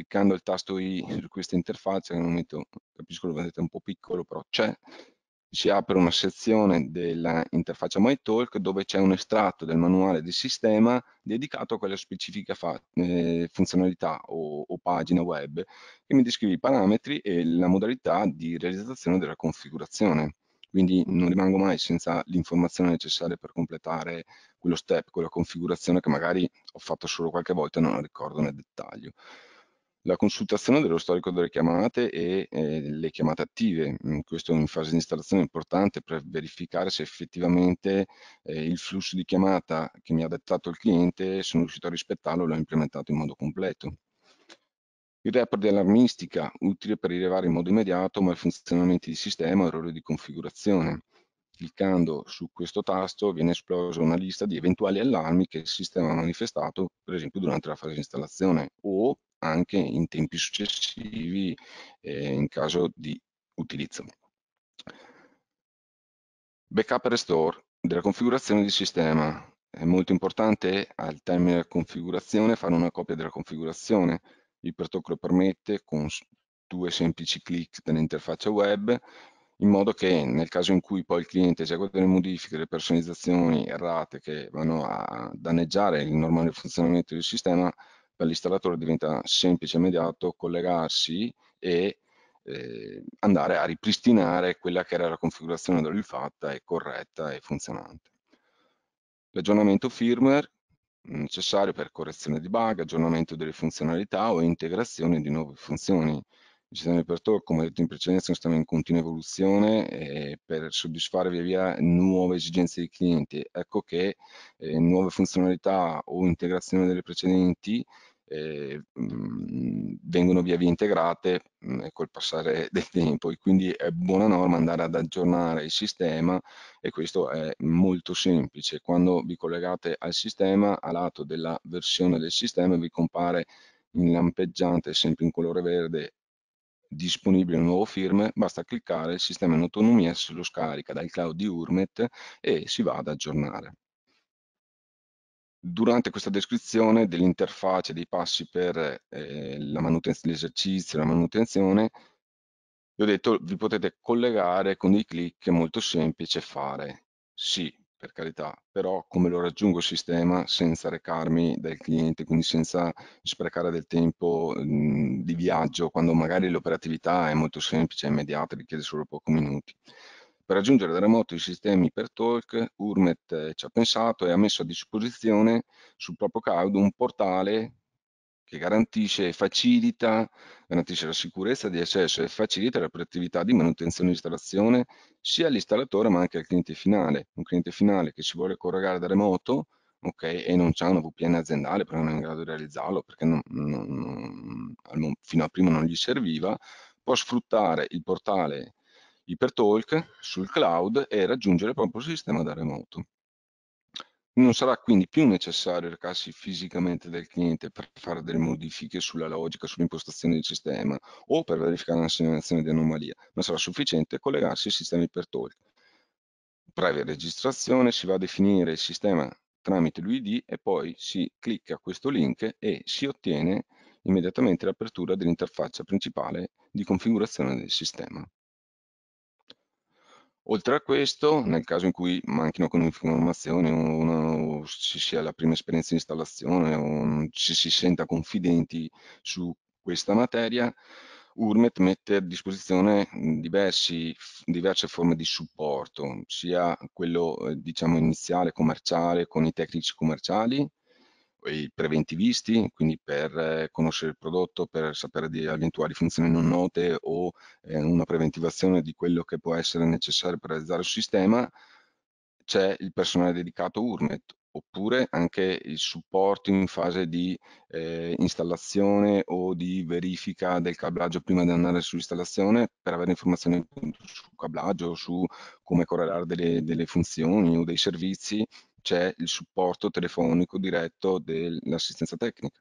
cliccando il tasto I su questa interfaccia, che al momento capisco lo vedete un po' piccolo, però c'è, si apre una sezione dell'interfaccia MyTalk dove c'è un estratto del manuale del sistema dedicato a quella specifica eh, funzionalità o, o, pagina web che mi descrive i parametri e la modalità di realizzazione della configurazione. Quindi non rimango mai senza l'informazione necessaria per completare quello step, quella configurazione che magari ho fatto solo qualche volta e non la ricordo nel dettaglio la consultazione dello storico delle chiamate e eh, le chiamate attive. Mm, questo in fase di installazione è importante per verificare se effettivamente eh, il flusso di chiamata che mi ha dettato il cliente sono riuscito a rispettarlo e l'ho implementato in modo completo. Il report di allarmistica, utile per rilevare in modo immediato malfunzionamenti di sistema o errori di configurazione. Cliccando su questo tasto viene esplosa una lista di eventuali allarmi che il sistema ha manifestato, per esempio durante la fase di installazione, o anche in tempi successivi eh, in caso di utilizzo. Backup e restore della configurazione di sistema. È molto importante al termine della configurazione fare una copia della configurazione. Il protocollo permette con due semplici clic dell'interfaccia web in modo che nel caso in cui poi il cliente esegue delle modifiche, delle personalizzazioni errate che vanno a danneggiare il normale funzionamento del sistema, per l'installatore diventa semplice e immediato collegarsi e eh, andare a ripristinare quella che era la configurazione da lui fatta e corretta e funzionante. L'aggiornamento firmware mm, necessario per correzione di bug, aggiornamento delle funzionalità o integrazione di nuove funzioni il sistema di repertoire, oh, come detto in precedenza, è in continua evoluzione eh, per soddisfare via via nuove esigenze dei clienti. Ecco che eh, nuove funzionalità o integrazione delle precedenti eh, vengono via via integrate mh, col passare del tempo e quindi è buona norma andare ad aggiornare il sistema e questo è molto semplice. Quando vi collegate al sistema, a lato della versione del sistema vi compare in lampeggiante, sempre in colore verde, disponibile un nuovo firmware, basta cliccare, il sistema in autonomia se lo scarica dal cloud di Urmet e si va ad aggiornare. Durante questa descrizione dell'interfaccia dei passi per eh, l'esercizio e la manutenzione, vi ho detto vi potete collegare con dei clic, è molto semplice fare sì per carità, però come lo raggiungo il sistema senza recarmi dal cliente, quindi senza sprecare del tempo mh, mhmm, di viaggio, quando magari l'operatività è molto semplice, è immediata, richiede solo pochi minuti. Per raggiungere da remoto i sistemi per Talk, Urmet ci ha pensato e ha messo a disposizione sul proprio cloud un portale che garantisce e facilita, garantisce la sicurezza di accesso e facilita la proattività di manutenzione e installazione sia all'installatore ma anche al cliente finale. Un cliente finale che ci vuole correlare da remoto okay, e non ha una VPN aziendale perché non è in grado di realizzarlo, perché non, non, non, fino a prima non gli serviva, può sfruttare il portale Ipertalk sul cloud e raggiungere il proprio sistema da remoto. Non sarà quindi più necessario recarsi fisicamente dal cliente per fare delle modifiche sulla logica, sull'impostazione del sistema o per verificare una segnalazione di anomalia, ma sarà sufficiente collegarsi ai sistemi ipertori. Previa registrazione si va a definire il sistema tramite l'UID e poi si clicca questo link e si ottiene immediatamente l'apertura dell'interfaccia principale di configurazione del sistema. Oltre a questo, nel caso in cui manchino con informazioni o ci sia la prima esperienza di installazione o ci si senta confidenti su questa materia, URMET mette a disposizione diversi, diverse forme di supporto, sia quello eh, diciamo, iniziale commerciale con i tecnici commerciali, i preventivisti, quindi per eh, conoscere il prodotto, per sapere di eventuali funzioni non note o eh, una preventivazione di quello che può essere necessario per realizzare il sistema, c'è il personale dedicato Urnet oppure anche il supporto in fase di eh, installazione o di verifica del cablaggio prima di andare sull'installazione per avere informazioni sul cablaggio, su come correlare delle, delle funzioni o dei servizi c'è il supporto telefonico diretto dell'assistenza tecnica.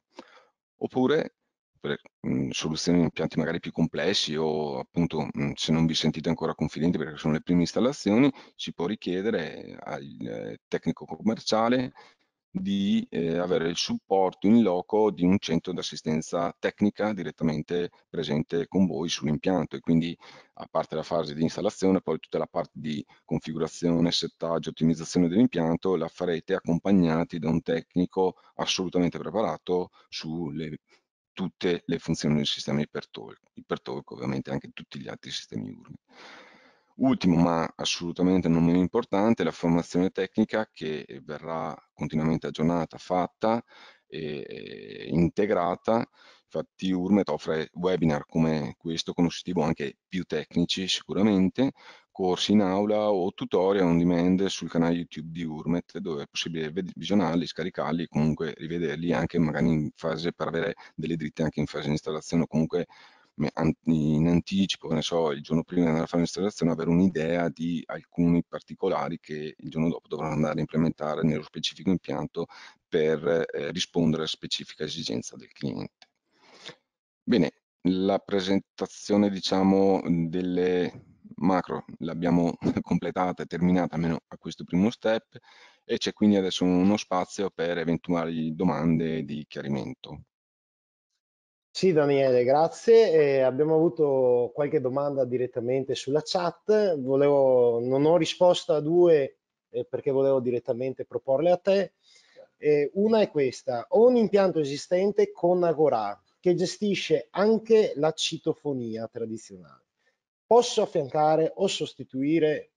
Oppure per mh, mhmm, soluzioni impianti magari più complessi o appunto mh, mhmm, se non vi sentite ancora confidenti perché sono le prime installazioni, si può richiedere al eh, tecnico commerciale di eh, avere il supporto in loco di un centro di assistenza tecnica direttamente presente con voi sull'impianto e quindi a parte la fase di installazione, poi tutta la parte di configurazione, settaggio, ottimizzazione dell'impianto la farete accompagnati da un tecnico assolutamente preparato sulle tutte le funzioni del sistema ipertalk, ipertalk ovviamente anche tutti gli altri sistemi urni. Ultimo, ma assolutamente non meno importante, la formazione tecnica che verrà continuamente aggiornata, fatta e eh, integrata. Infatti Urmet offre webinar come questo, conoscitivo anche più tecnici sicuramente, corsi in aula o tutorial on demand sul canale YouTube di Urmet, dove è possibile visionarli, scaricarli, comunque rivederli anche magari in fase per avere delle dritte anche in fase di installazione o comunque in anticipo, ne so, il giorno prima di andare a fare l'installazione, avere un'idea di alcuni particolari che il giorno dopo dovranno andare a implementare nello specifico impianto per eh, rispondere alla specifica esigenza del cliente. Bene, la presentazione diciamo delle macro l'abbiamo completata e terminata almeno a questo primo step e c'è quindi adesso uno spazio per eventuali domande di chiarimento. Sì, Daniele, grazie. Eh, abbiamo avuto qualche domanda direttamente sulla chat. Volevo, non ho risposto a due eh, perché volevo direttamente proporle a te. Eh, una è questa: ho un impianto esistente con Agora che gestisce anche la citofonia tradizionale. Posso affiancare o sostituire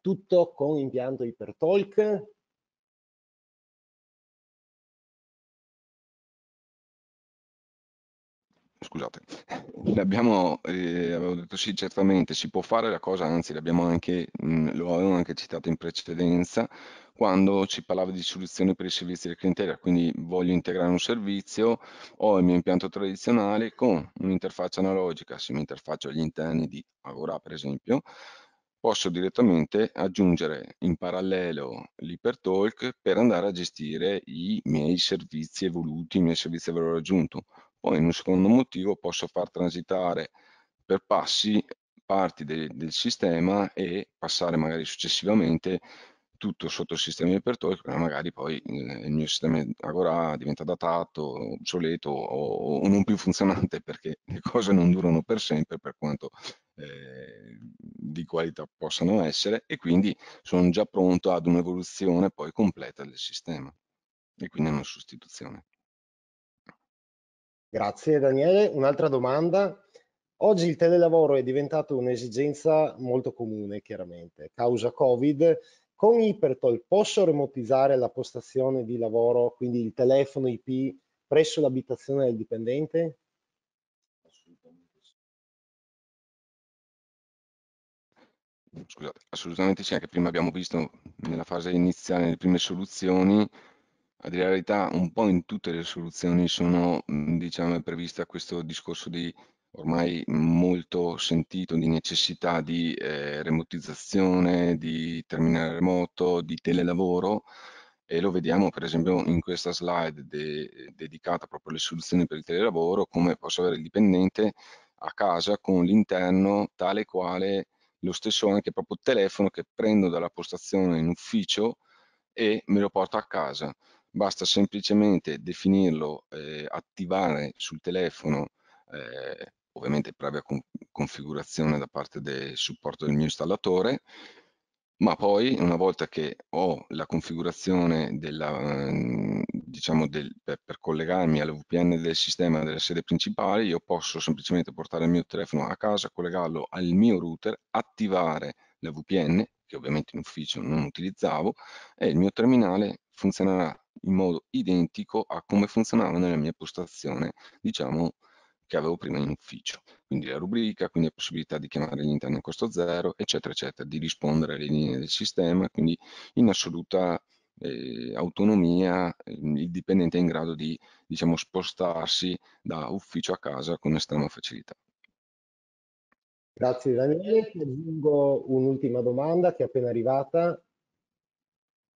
tutto con impianto Ipertalk? scusate, l'abbiamo, eh, eh, avevo detto sì, certamente si può fare la cosa, anzi l'abbiamo anche, mh, mm, lo avevo anche citato in precedenza, quando ci parlava di soluzioni per i servizi del clienteria, quindi voglio integrare un servizio, ho il mio impianto tradizionale con un'interfaccia analogica, se mi interfaccio agli interni di Agora per esempio, posso direttamente aggiungere in parallelo l'Hypertalk per andare a gestire i miei servizi evoluti, i miei servizi a valore aggiunto. Poi in un secondo motivo posso far transitare per passi parti de del sistema e passare magari successivamente tutto sotto il sistema di repertorio, magari poi il mio sistema Agora diventa datato, obsoleto o, non più funzionante perché le cose non durano per sempre per quanto eh, di qualità possano essere e quindi sono già pronto ad un'evoluzione poi completa del sistema e quindi a una sostituzione. Grazie Daniele. Un'altra domanda. Oggi il telelavoro è diventato un'esigenza molto comune, chiaramente, causa Covid. Con Ipertol posso remotizzare la postazione di lavoro, quindi il telefono IP, presso l'abitazione del dipendente? Assolutamente sì. Scusate, assolutamente sì, anche prima abbiamo visto nella fase iniziale, nelle prime soluzioni, a dire la verità, un po' in tutte le soluzioni sono, mhmm, diciamo, prevista questo discorso di ormai molto sentito, di necessità di, ehm, remotizzazione, di terminale remoto, di telelavoro e lo vediamo per esempio in questa slide de dedicata proprio alle soluzioni per il telelavoro, come posso avere il dipendente a casa con l'interno tale quale lo stesso anche proprio telefono che prendo dalla postazione in ufficio e me lo porto a casa basta semplicemente definirlo, eh, attivare sul telefono, eh, ovviamente previa con configurazione da parte del supporto del mio installatore, ma poi una volta che ho la configurazione della, mm, diciamo del, per, per, collegarmi alla VPN del sistema della sede principale, io posso semplicemente portare il mio telefono a casa, collegarlo al mio router, attivare la VPN, che ovviamente in ufficio non utilizzavo, e il mio terminale funzionerà in modo identico a come funzionava nella mia postazione, diciamo, che avevo prima in ufficio. Quindi la rubrica, quindi la possibilità di chiamare all'interno a costo zero, eccetera, eccetera, di rispondere alle linee del sistema, quindi in assoluta eh, autonomia ehm, il dipendente è in grado di diciamo, spostarsi da ufficio a casa con estrema facilità. Grazie Daniele, aggiungo un'ultima domanda che è appena arrivata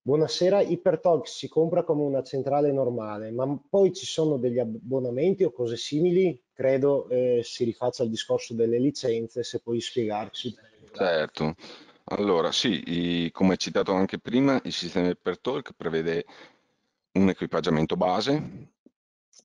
Buonasera, Ipertalk si compra come una centrale normale, ma poi ci sono degli abbonamenti o cose simili? Credo eh, si rifaccia al discorso delle licenze, se puoi spiegarci. Certo. Allora, sì, i, come citato anche prima, il sistema Ipertalk prevede un equipaggiamento base,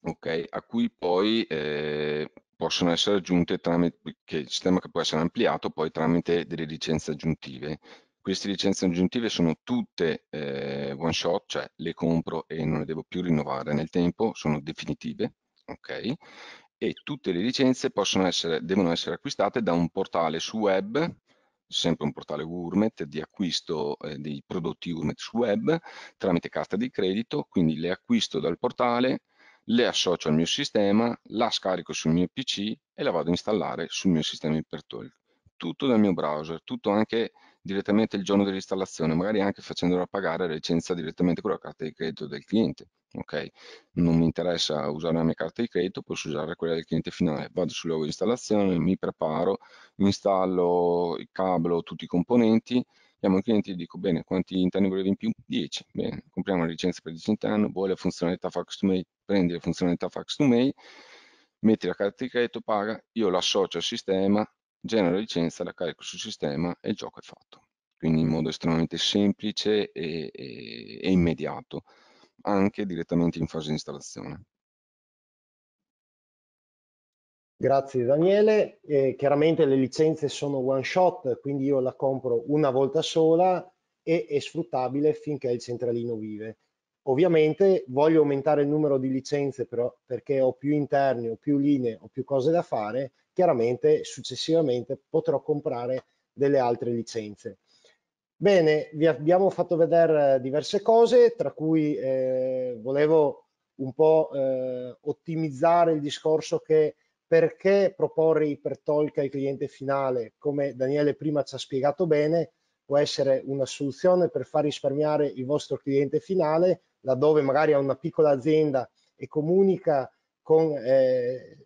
okay, a cui poi eh, possono essere aggiunte tramite, che il sistema che può essere ampliato poi tramite delle licenze aggiuntive. Queste licenze aggiuntive sono tutte eh, one shot, cioè le compro e non le devo più rinnovare nel tempo, sono definitive, ok? E tutte le licenze essere, devono essere acquistate da un portale su web, sempre un portale Urmet di acquisto eh, dei prodotti Urmet su web tramite carta di credito, quindi le acquisto dal portale, le associo al mio sistema, la scarico sul mio PC e la vado a installare sul mio sistema di Pertol. Tutto dal mio browser, tutto anche direttamente il giorno dell'installazione, magari anche facendolo pagare la licenza direttamente con la carta di credito del cliente. Ok, non mi interessa usare la mia carta di credito, posso usare quella del cliente finale. Vado sul luogo di installazione, mi preparo, installo il cavo, tutti i componenti, chiamo il cliente e gli dico bene quanti interni volevi in più? 10 bene, compriamo la licenza per 10 interni vuole la funzionalità fax to mail prendi la funzionalità fax to mail metti la carta di credito, paga io l'associo al sistema genera licenza, la carico sul sistema e il gioco è fatto. Quindi in modo estremamente semplice e, e, e immediato, anche direttamente in fase di installazione. Grazie Daniele, eh, chiaramente le licenze sono one shot, quindi io la compro una volta sola e è sfruttabile finché il centralino vive. Ovviamente voglio aumentare il numero di licenze però, perché ho più interni, ho più linee, ho più cose da fare, chiaramente successivamente potrò comprare delle altre licenze. Bene, vi abbiamo fatto vedere eh, diverse cose, tra cui eh, volevo un po' eh, ottimizzare il discorso che perché proporre Ipertalk al cliente finale, come Daniele prima ci ha spiegato bene, può essere una soluzione per far risparmiare il vostro cliente finale laddove magari ha una piccola azienda e comunica con eh,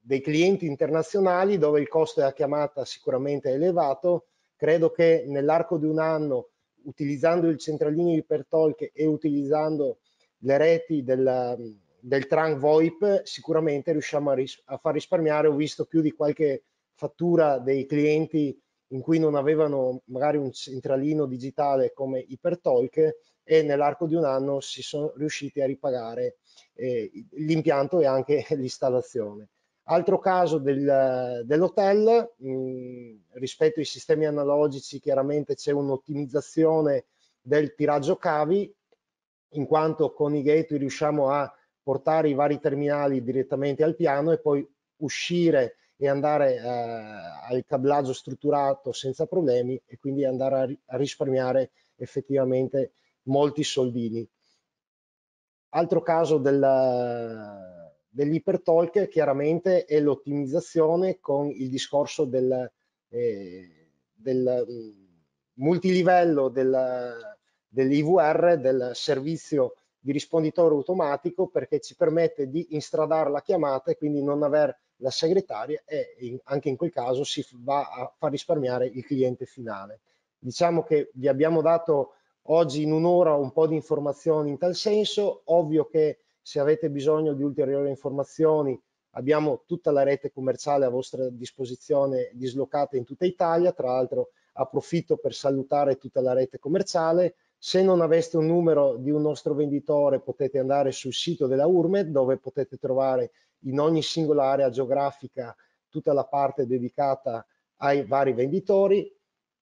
dei clienti internazionali dove il costo della chiamata sicuramente è elevato, credo che nell'arco di un anno utilizzando il centralino ipertalk e utilizzando le reti della, del trunk VoIP sicuramente riusciamo a, ris a far risparmiare, ho visto più di qualche fattura dei clienti in cui non avevano magari un centralino digitale come Ipertalk e nell'arco di un anno si sono riusciti a ripagare eh, l'impianto e anche l'installazione. Altro caso del, dell'hotel, mm, rispetto ai sistemi analogici chiaramente c'è un'ottimizzazione del tiraggio cavi, in quanto con i gateway riusciamo a portare i vari terminali direttamente al piano e poi uscire e andare eh, al cablaggio strutturato senza problemi e quindi andare a, a risparmiare effettivamente molti soldini. Altro caso del, dell'ipertalk chiaramente è l'ottimizzazione con il discorso del, eh, del mm, multilivello del, dell'IVR, del servizio di risponditore automatico perché ci permette di instradare la chiamata e quindi non avere la segretaria e in, anche in quel caso si va a far risparmiare il cliente finale. Diciamo che vi abbiamo dato Oggi in un'ora un po' di informazioni in tal senso, ovvio che se avete bisogno di ulteriori informazioni abbiamo tutta la rete commerciale a vostra disposizione dislocata in tutta Italia, tra l'altro approfitto per salutare tutta la rete commerciale, se non aveste un numero di un nostro venditore potete andare sul sito della URMED dove potete trovare in ogni singola area geografica tutta la parte dedicata ai vari venditori.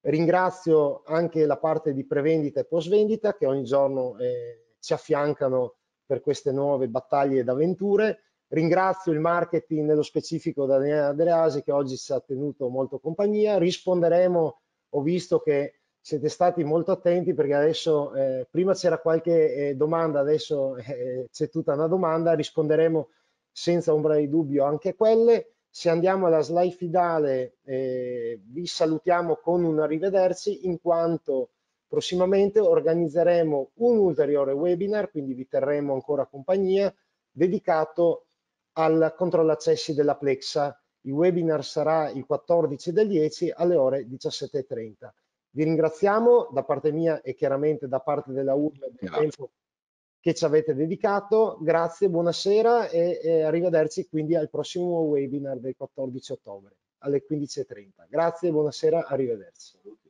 Ringrazio anche la parte di prevendita e post vendita che ogni giorno eh, ci affiancano per queste nuove battaglie ed avventure. Ringrazio il marketing, nello specifico Daniele Dreasi, che oggi ci ha tenuto molto compagnia. Risponderemo, ho visto che siete stati molto attenti perché adesso, eh, prima c'era qualche eh, domanda, adesso eh, c'è tutta una domanda, risponderemo senza ombra di dubbio anche a quelle. Se andiamo alla slide finale eh, vi salutiamo con un arrivederci in quanto prossimamente organizzeremo un ulteriore webinar, quindi vi terremo ancora compagnia, dedicato al controllo accessi della Plexa. Il webinar sarà il 14 del 10 alle ore 17.30. Vi ringraziamo da parte mia e chiaramente da parte della UB del tempo che ci avete dedicato. Grazie, buonasera e, e arrivederci quindi al prossimo webinar del 14 ottobre alle 15.30. Grazie, buonasera, arrivederci.